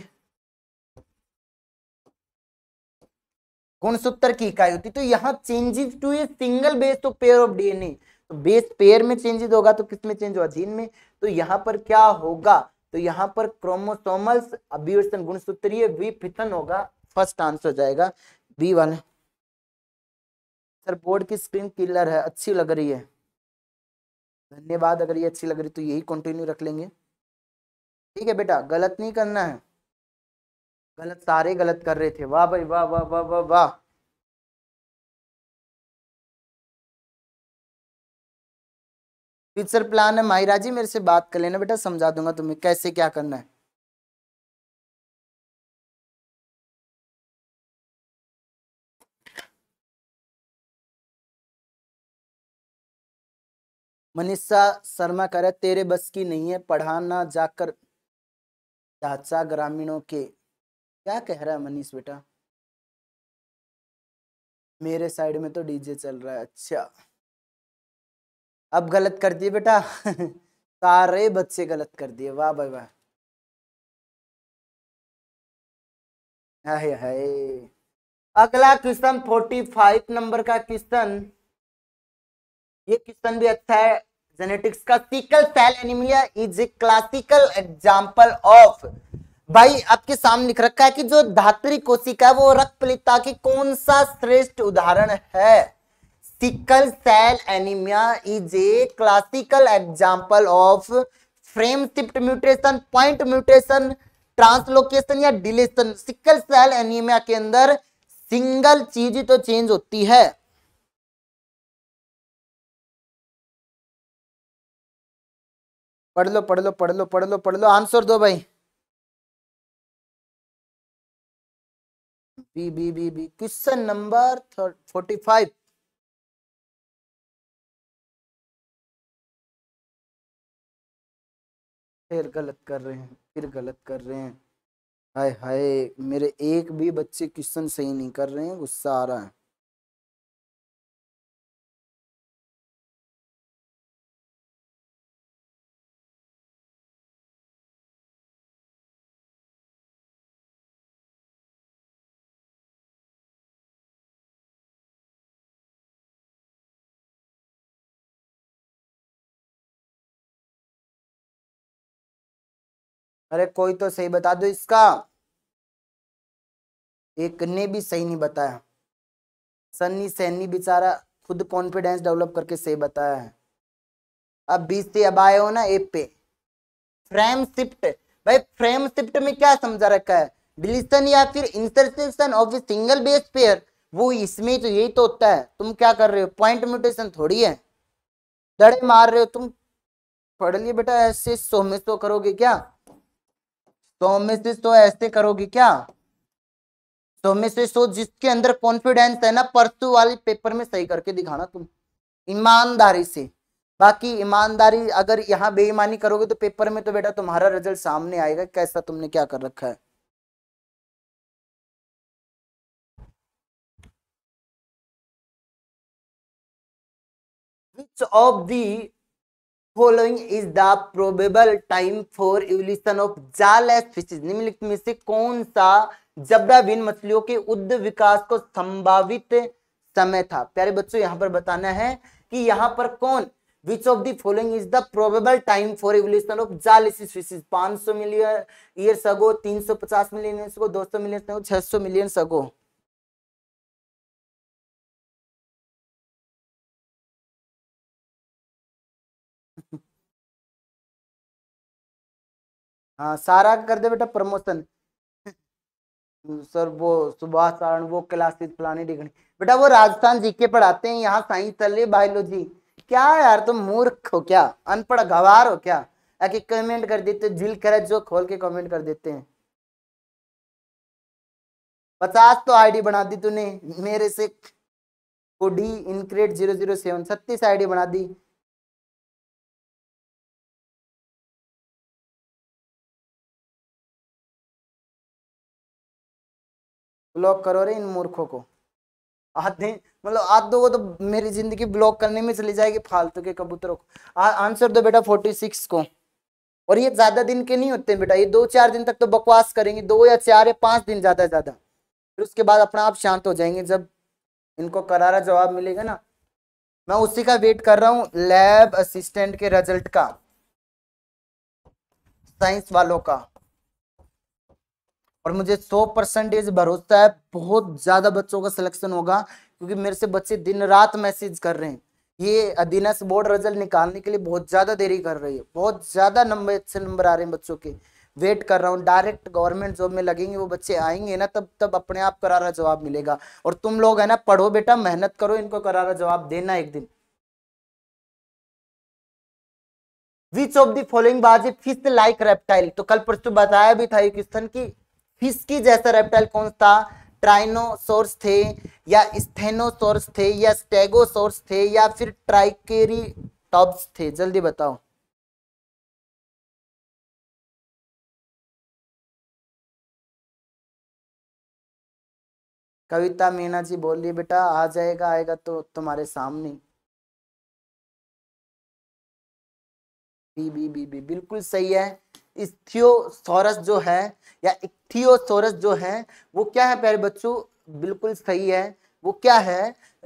गुणसूत्र की इकाई होती तो यहां changes to a single base of pair of DNA तो बेस पेयर में चेंजेस होगा तो किस में चेंज होगा जीन में तो यहां पर क्या होगा तो यहां पर क्रोमोसोमल्स अभिवर्तन गुणसूत्रीय विफितन होगा फर्स्ट आंसर हो जाएगा बी वाला सर बोर्ड की स्क्रीन क्लियर है अच्छी लग रही है धन्यवाद अगर ये अच्छी लग रही तो यही कंटिन्यू रख लेंगे ठीक है बेटा गलत नहीं करना है गलत सारे गलत कर रहे थे वाह भाई वाह वाह वाह वाह वाह फ्यूचर प्लान है माहिरा जी मेरे से बात कर लेना बेटा समझा दूंगा तुम्हें कैसे क्या करना है मनीषा शर्मा कह रहे तेरे बस की नहीं है पढ़ाना जाकर चाचा ग्रामीणों के क्या कह रहा है मनीष बेटा मेरे साइड में तो डीजे चल रहा है अच्छा अब गलत कर दिए बेटा सारे बच्चे गलत कर दिए वाह भाई वाह अगला क्वेश्चन फोर्टी फाइव नंबर का क्वेश्चन ये क्वेश्चन भी अच्छा है जेनेटिक्स का sickle cell anaemia is a classical example of भाई आपके सामने लिख रखा है कि जो धात्री कोशिका है वो रक्तपिलिता की कौन सा श्रेष्ठ उदाहरण है sickle cell anaemia is a classical example of frame shift mutation point mutation translocation या डिलेशन सिकल सेल एनीमिया के अंदर सिंगल चीज तो चेंज होती है पढ़ लो पढ़ लो पढ़ लो पढ़ लो पढ़ लो आंसर दो भाई B B B B question number forty five फिर गलत कर रहे हैं फिर गलत कर रहे हैं हाय हाय मेरे एक भी बच्चे क्वेश्चन सही नहीं कर रहे हैं गुस्सा आ रहा है अरे कोई तो सही बता दो इसका एक ने भी सही नहीं बताया सन्नी सैनी बेचारा खुद कॉन्फिडेंस डेवलप करके सही बताया है अब बीस से अब आए हो ना एप पे फ्रेम शिफ्ट भाई फ्रेम शिफ्ट में क्या समझा रखा है डिलीशन या फिर insertion of a single base pair वो इसमें तो यही तो होता है तुम क्या कर रहे हो पॉइंट म्यूटेशन थोड़ी है दड़े मार रहे हो तुम पढ़ लिए बेटा ऐसे सो में सो करोगे क्या तो मिसेस तो ऐसे करोगे क्या तो मिसेस तो जिसके अंदर कॉन्फिडेंस है ना परसों वाले पेपर में सही करके दिखाना तुम ईमानदारी से बाकी ईमानदारी अगर यहाँ बेईमानी करोगे तो पेपर में तो बेटा तुम्हारा रिजल्ट सामने आएगा कैसा तुमने क्या कर रखा है which of the following is the probable time for evolution of jawless fishes निम्नलिखित में से कौन सा जबराविन मछलियों के उद्ध विकास को संभावित समय था प्यारे बच्चों यहाँ पर बताना है कि यहाँ पर कौन which of the following is the probable time for evolution of jawless species 500 million years ago 350 million years ago 200 million ago 600 million ago हाँ सारा कर दे बेटा प्रमोशन सर वो सुभाष सारण वो क्लासेस फलानी डिग्री बेटा वो राजस्थान जी के पढ़ाते हैं यहाँ साइंस चल रही बायोलॉजी क्या यार तुम मूर्ख हो क्या अनपढ़ गवार हो क्या आके कमेंट कर देते दिल करे जो खोल के कमेंट कर देते हैं पचास तो आईडी बना दी तूने मेरे से कोडी इनक्रेट जीरो जीरो सेवन छत्तीस आई बना दी ब्लॉक करो रे इन मूर्खों को आधे मतलब आध दो तो वो तो मेरी जिंदगी ब्लॉक करने में चली जाएगी फालतू के कबूतरों को आंसर दो बेटा फोर्टी सिक्स को और ये ज्यादा दिन के नहीं होते बेटा ये दो चार दिन तक तो बकवास करेंगे दो या चार या पांच दिन ज्यादा ज्यादा फिर उसके बाद अपना आप शांत हो जाएंगे जब इनको करारा जवाब मिलेगा ना मैं उसी का वेट कर रहा हूँ लैब असिस्टेंट के रिजल्ट का साइंस वालों का और मुझे 100 परसेंटेज भरोसा है बहुत ज़्यादा बच्चों का सिलेक्शन होगा क्योंकि मेरे से बच्चे दिन रात मैसेज कर रहे हैं ये अधीनस्थ बोर्ड रिजल्ट निकालने के लिए बहुत ज़्यादा देरी कर रही है बहुत ज़्यादा नंबर अच्छे नंबर आ रहे हैं बच्चों के वेट कर रहा हूँ डायरेक्ट गवर्नमेंट जॉब में लगेंगे वो बच्चे आएंगे ना तब तब अपने आप करारा जवाब मिलेगा और तुम लोग है ना पढ़ो बेटा मेहनत करो इनको करारा जवाब देना एक दिन विच ऑफ दी फॉलोइंग बाज ए लाइक रेप्टाइल तो कल परसों बताया भी था एक स्थान की फिस्की जैसा रेप्टाइल कौन था ट्राइनोसोर्स थे या स्थेनोसोर्स थे या स्टेगोसोर्स थे या फिर टॉप्स थे जल्दी बताओ कविता मीना जी बोलिए बेटा आ जाएगा आएगा तो तुम्हारे सामने बी बी बी बी बिल्कुल सही है इथियोसोरस जो है या इथियोसोरस जो है वो क्या है प्यारे बच्चों बिल्कुल सही है वो क्या है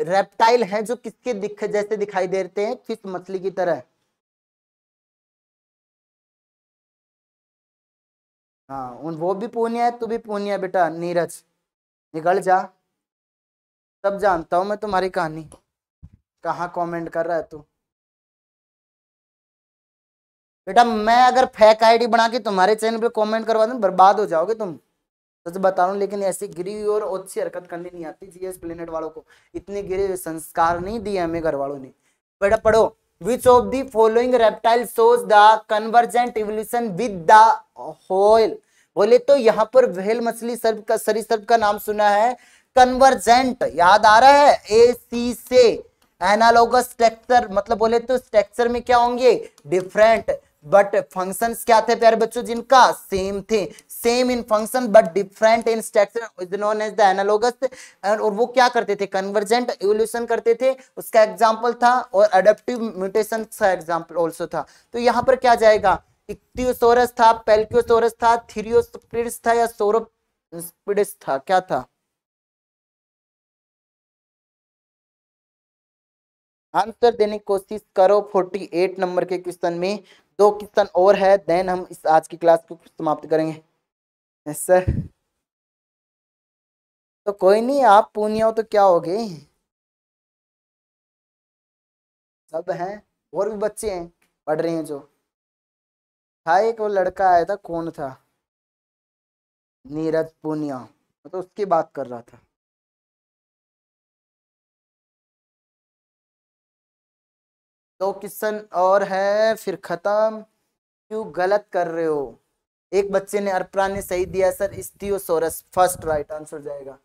रेप्टाइल है जो किसके दिख जैसे दिखाई देते हैं फिश मछली की तरह हाँ उन वो भी पूर्णिया है तू भी पूर्णिया बेटा नीरज निकल जा सब जानता हूं मैं तुम्हारी कहानी कहाँ कमेंट कर रहा है तू बेटा मैं अगर फेक आईडी बना के तुम्हारे चैनल पे कमेंट करवा दूं बर्बाद हो जाओगे तुम सच तो बता रहा हूँ लेकिन ऐसी गिरी और अच्छी हरकत करनी नहीं आती जीएस प्लेनेट वालों को इतने गिरे संस्कार नहीं दिए हमें घर वालों ने बेटा पढ़ो which of the following reptile shows the convergent evolution with the whole बोले तो यहाँ पर व्हेल मछली सर्प का सरी सर्प का नाम सुना है कन्वर्जेंट याद आ रहा है ए सी से एनालोगस स्ट्रक्चर मतलब बोले तो स्ट्रक्चर में क्या होंगे डिफरेंट बट फंक्शन क्या थे प्यारे बच्चों जिनका सेम थे same in function but different in structure known as the analogous और वो क्या करते थे कन्वर्जेंट इवोल्यूशन करते थे उसका एग्जाम्पल था और अडेप्टिव म्यूटेशन का एग्जाम्पल ऑल्सो था तो यहाँ पर क्या जाएगा इक्टियोसोरस था पेल्क्योसोरस था थीरियोस्पिड्स था या सोरोपिड्स था क्या था आंसर देने की कोशिश करो 48 नंबर के क्वेश्चन में दो क्वेश्चन और है देन हम इस आज की क्लास को समाप्त करेंगे यस सर तो कोई नहीं आप पूर्णिया हो तो क्या हो गए सब हैं और भी बच्चे हैं पढ़ रहे हैं जो था एक वो लड़का आया था कौन था नीरज पूनिया मैं मतलब तो उसकी बात कर रहा था दो तो क्वेश्चन और है फिर ख़त्म क्यों गलत कर रहे हो एक बच्चे ने अर्परा ने सही दिया सर स्थियोसोरस फर्स्ट राइट आंसर जाएगा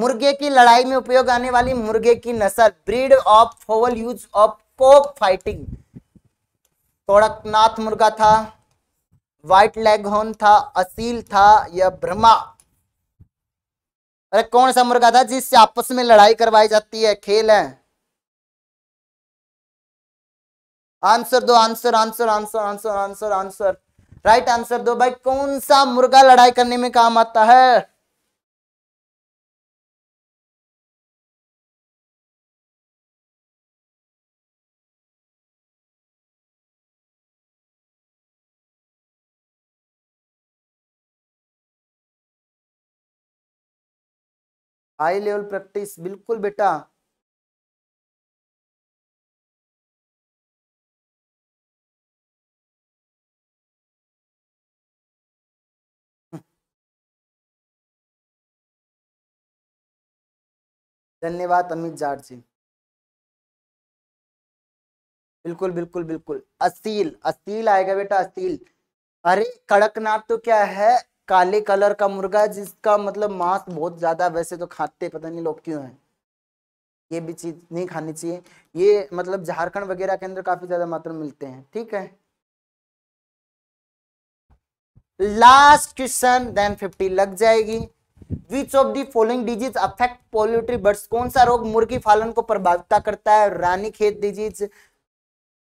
मुर्गे की लड़ाई में उपयोग आने वाली मुर्गे की नस्ल breed of fowl use of cock fighting Kadaknath मुर्गा था व्हाइट लेग हॉर्न था असील था या ब्रह्मा अरे कौन सा मुर्गा था जिससे आपस में लड़ाई करवाई जाती है खेल है आंसर दो answer answer answer answer answer answer right answer दो भाई कौन सा मुर्गा लड़ाई करने में काम आता है हाई लेवल प्रैक्टिस बिल्कुल बेटा धन्यवाद अमित जाट जी बिल्कुल बिल्कुल बिल्कुल असील असील आएगा बेटा असील अरे कड़कनाथ तो क्या है काले कलर का मुर्गा जिसका मतलब मांस बहुत ज़्यादा वैसे तो खाते पता नहीं लोग क्यों है ये भी चीज़ नहीं खानी चाहिए ये मतलब झारखंड वगैरह के अंदर काफ़ी ज़्यादा मात्रा में मिलते हैं ठीक है लास्ट क्वेश्चन देन फिफ्टी लग जाएगी which of the following disease affect poultry birds कौन सा रोग मुर्गी पालन को प्रभावित करता है Ranikhet disease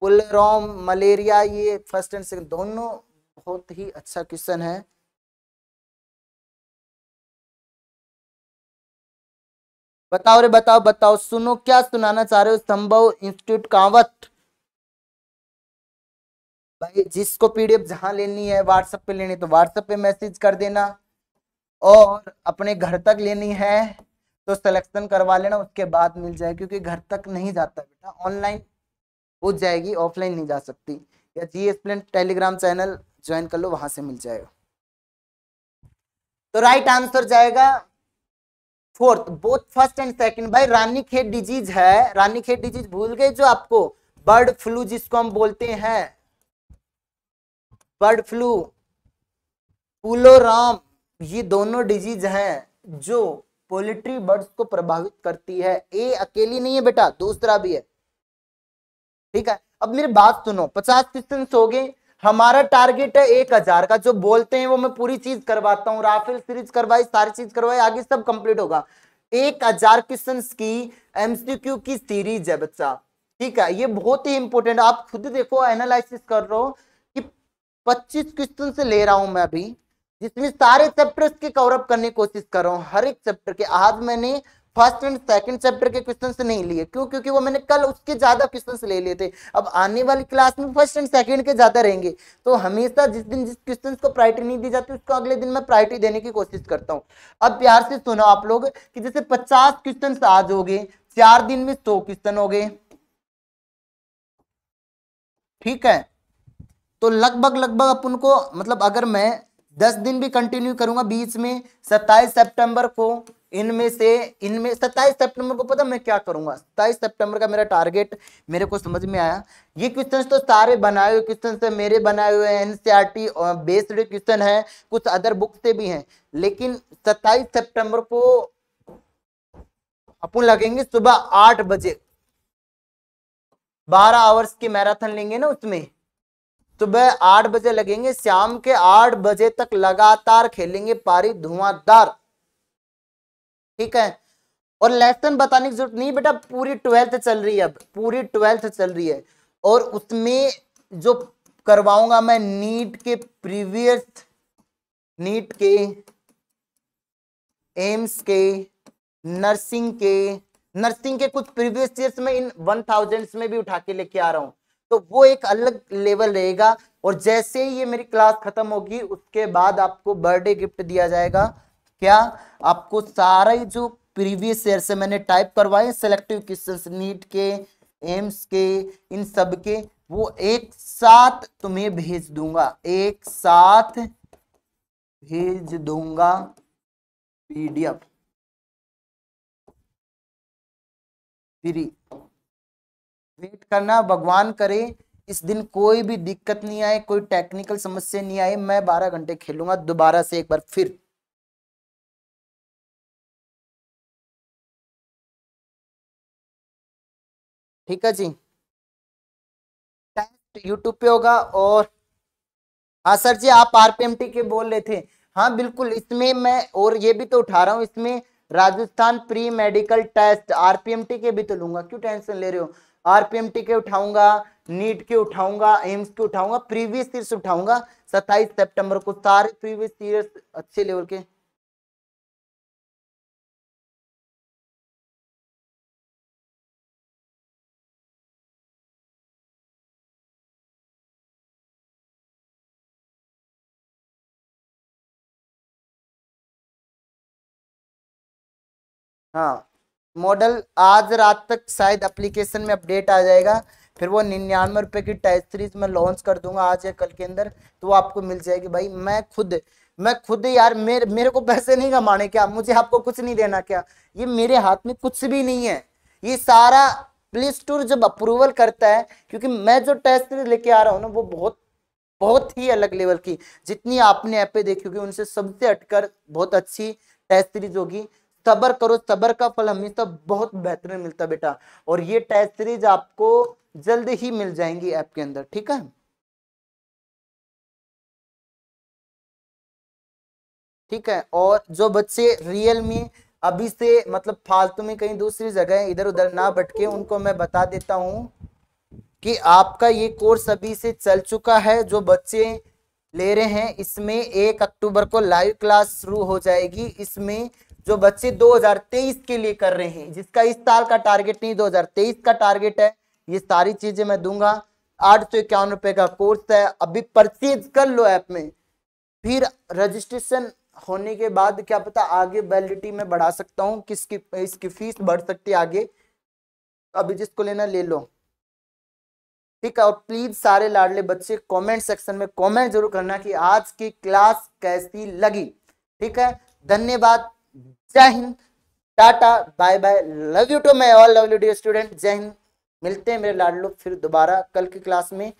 pullorum malaria ये फर्स्ट एंड सेकंड दोनों बहुत ही अच्छा क्वेश्चन है बताओ रे बताओ बताओ सुनो क्या सुनाना चाह रहे हो संभव इंस्टीट्यूट कावत भाई जिसको पीडीएफ जहां लेनी है व्हाट्सएप पे लेनी तो व्हाट्सएप पे मैसेज कर देना और अपने घर तक लेनी है तो सिलेक्शन करवा लेना उसके बाद मिल जाए क्योंकि घर तक नहीं जाता बेटा ऑनलाइन पूछ जाएगी ऑफलाइन नहीं जा सकती या जी एक्सप्लेन टेलीग्राम चैनल ज्वाइन कर लो वहां से मिल जाएगा तो राइट आंसर जाएगा fourth both first and second भाई रानी खेत डिजीज है रानी खेत डिजीज भूल गए जो आपको बर्ड फ्लू जिसको हम बोलते हैं बर्ड फ्लू पुलोराम ये दोनों डिजीज हैं जो पोलिट्री बर्ड्स को प्रभावित करती है ए अकेली नहीं है बेटा दूसरा भी है ठीक है अब मेरी बात सुनो पचास क्वेश्चन हो गए हमारा टारगेट है एक हजार का जो बोलते हैं वो मैं पूरी चीज करवाता हूँ राफेल सीरीज करवाई सारी चीज करवाई आगे सब कंप्लीट होगा एक हजार क्वेश्चन की एमसीक्यू की सीरीज है बच्चा ठीक है ये बहुत ही इंपॉर्टेंट आप खुद देखो एनालिस कर रहे हो कि पच्चीस क्वेश्चन से ले रहा हूं मैं अभी जिसमें सारे चैप्टर्स के कवरअप करने की कोशिश कर रहा हूँ हर एक चैप्टर के आज मैंने फर्स्ट एंड सेकंड चैप्टर के क्वेश्चंस नहीं लिए क्यों क्योंकि वो मैंने कल उसके ज्यादा क्वेश्चंस ले लिए थे अब आने वाली क्लास में फर्स्ट एंड सेकंड के ज्यादा रहेंगे तो हमेशा जिस दिन जिस क्वेश्चंस को प्रायोरिटी नहीं दी जाती उसको अगले दिन मैं प्रायोरिटी देने की कोशिश करता हूँ अब प्यार से सुनो आप लोग कि जैसे पचास क्वेश्चन आज हो गए चार दिन में सौ क्वेश्चन हो गए ठीक है तो लगभग लगभग अपन को मतलब अगर मैं दस दिन भी कंटिन्यू करूंगा बीच में सत्ताईस सेप्टेम्बर को इनमें से इनमें सत्ताईस सितंबर को पता मैं क्या करूंगा सत्ताईस सितंबर का मेरा टारगेट मेरे को समझ में आया ये क्वेश्चन तो सारे बनाए हुए क्वेश्चन से तो मेरे बनाए हुए हैं एनसीईआरटी बेस्ड क्वेश्चन है कुछ अदर बुक से भी हैं लेकिन सत्ताईस सितंबर को अपन लगेंगे सुबह आठ बजे बारह आवर्स की मैराथन लेंगे ना उसमें सुबह आठ बजे लगेंगे शाम के आठ बजे तक लगातार खेलेंगे पारी धुआंधार ठीक है और लेसन बताने की जरूरत नहीं बेटा पूरी ट्वेल्थ चल रही है अब पूरी ट्वेल्थ चल रही है और उसमें जो करवाऊंगा मैं नीट के प्रीवियस नीट के एम्स के नर्सिंग के नर्सिंग के कुछ प्रीवियस ईयर्स में इन वन थाउजेंड में भी उठा के लेके आ रहा हूं तो वो एक अलग लेवल रहेगा और जैसे ही ये मेरी क्लास खत्म होगी उसके बाद आपको बर्थडे गिफ्ट दिया जाएगा क्या आपको सारा जो प्रीवियस ईयर से मैंने टाइप करवाए सेलेक्टिव क्वेश्चन नीट के एम्स के इन सब के वो एक साथ तुम्हें भेज दूंगा एक साथ भेज दूंगा पीडीएफ फ्री वेट करना भगवान करे इस दिन कोई भी दिक्कत नहीं आए कोई टेक्निकल समस्या नहीं आए मैं बारह घंटे खेलूंगा दोबारा से एक बार फिर ठीक है जी टेस्ट यूट्यूब पे होगा और हाँ सर जी आप आरपीएमटी के बोल रहे थे हाँ बिल्कुल इसमें मैं और ये भी तो उठा रहा हूँ इसमें Rajasthan pre medical test RPMT के भी तो लूंगा क्यों टेंशन ले रहे हो आरपीएमटी के उठाऊंगा नीट के उठाऊंगा एम्स के उठाऊंगा प्रीवियस ईयर्स उठाऊंगा सत्ताईस सेप्टेम्बर को सारे प्रीवियस ईयर्स अच्छे लेवल के हाँ मॉडल आज रात तक शायद एप्लीकेशन में अपडेट आ जाएगा फिर वो निन्यानवे रुपये की टेस्ट सीरीज मैं लॉन्च कर दूंगा आज या कल के अंदर तो वो आपको मिल जाएगी भाई मैं खुद मैं खुद यार मेरे मेरे को पैसे नहीं कमाने क्या मुझे आपको कुछ नहीं देना क्या ये मेरे हाथ में कुछ भी नहीं है ये सारा प्ले स्टोर जब अप्रूवल करता है क्योंकि मैं जो टेस्ट सीरीज लेके आ रहा हूँ ना वो बहुत बहुत ही अलग लेवल की जितनी आपने ऐपे देखी होगी उनसे सबसे हटकर बहुत अच्छी टेस्ट सीरीज होगी सबर करो सबर का फल हमेशा बहुत बेहतरीन मिलता बेटा और ये टेस्ट सीरीज आपको जल्द ही मिल जाएंगी ऐप के अंदर ठीक है ठीक है और जो बच्चे रियल मी अभी से मतलब फालतू में कहीं दूसरी जगह इधर उधर ना भटके उनको मैं बता देता हूं कि आपका ये कोर्स अभी से चल चुका है जो बच्चे ले रहे हैं इसमें एक अक्टूबर को लाइव क्लास शुरू हो जाएगी इसमें जो बच्चे 2023 के लिए कर रहे हैं जिसका इस साल का टारगेट नहीं 2023 का टारगेट है ये सारी चीजें मैं दूंगा आठ सौ इक्यावन रुपए का कोर्स है अभी परचेज कर लो ऐप में फिर रजिस्ट्रेशन होने के बाद क्या पता आगे वैलिडिटी में बढ़ा सकता हूँ किसकी इसकी फीस बढ़ सकती है आगे अभी जिसको लेना ले लो ठीक है और प्लीज सारे लाडले बच्चे कमेंट सेक्शन में कमेंट जरूर करना कि आज की क्लास कैसी लगी ठीक है धन्यवाद जय हिंद tata bye bye love you too my all lovely dear student जय हिंद मिलते हैं मेरे लाडलो फिर दोबारा कल की क्लास में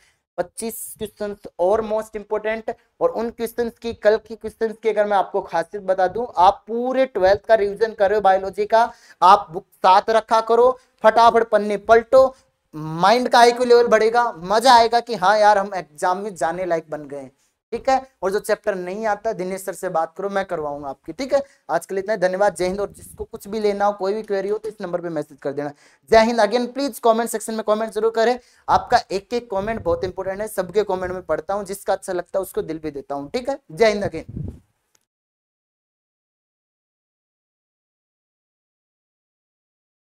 25 क्वेश्चंस और मोस्ट इम्पोर्टेंट और उन क्वेश्चंस की कल की क्वेश्चंस की अगर मैं आपको खासियत बता दूं आप पूरे ट्वेल्थ का रिवीजन कर रहे हो बायोलॉजी का आप बुक साथ रखा करो फटाफट पन्ने पलटो माइंड का आई लेवल बढ़ेगा मजा आएगा कि हाँ यार हम एग्जाम में जाने लायक बन गए ठीक है और जो चैप्टर नहीं आता दिनेश सर से बात करो मैं करवाऊंगा आपकी ठीक है आज के लिए इतना धन्यवाद जय हिंद और जिसको कुछ भी लेना हो कोई भी क्वेरी हो तो इस नंबर पे मैसेज कर देना जय हिंद अगेन प्लीज कमेंट सेक्शन में कमेंट जरूर करें आपका एक एक कमेंट बहुत इंपॉर्टेंट है सबके कॉमेंट में पढ़ता हूँ जिसका अच्छा लगता है उसको दिल भी देता हूँ ठीक है जय हिंद अगेन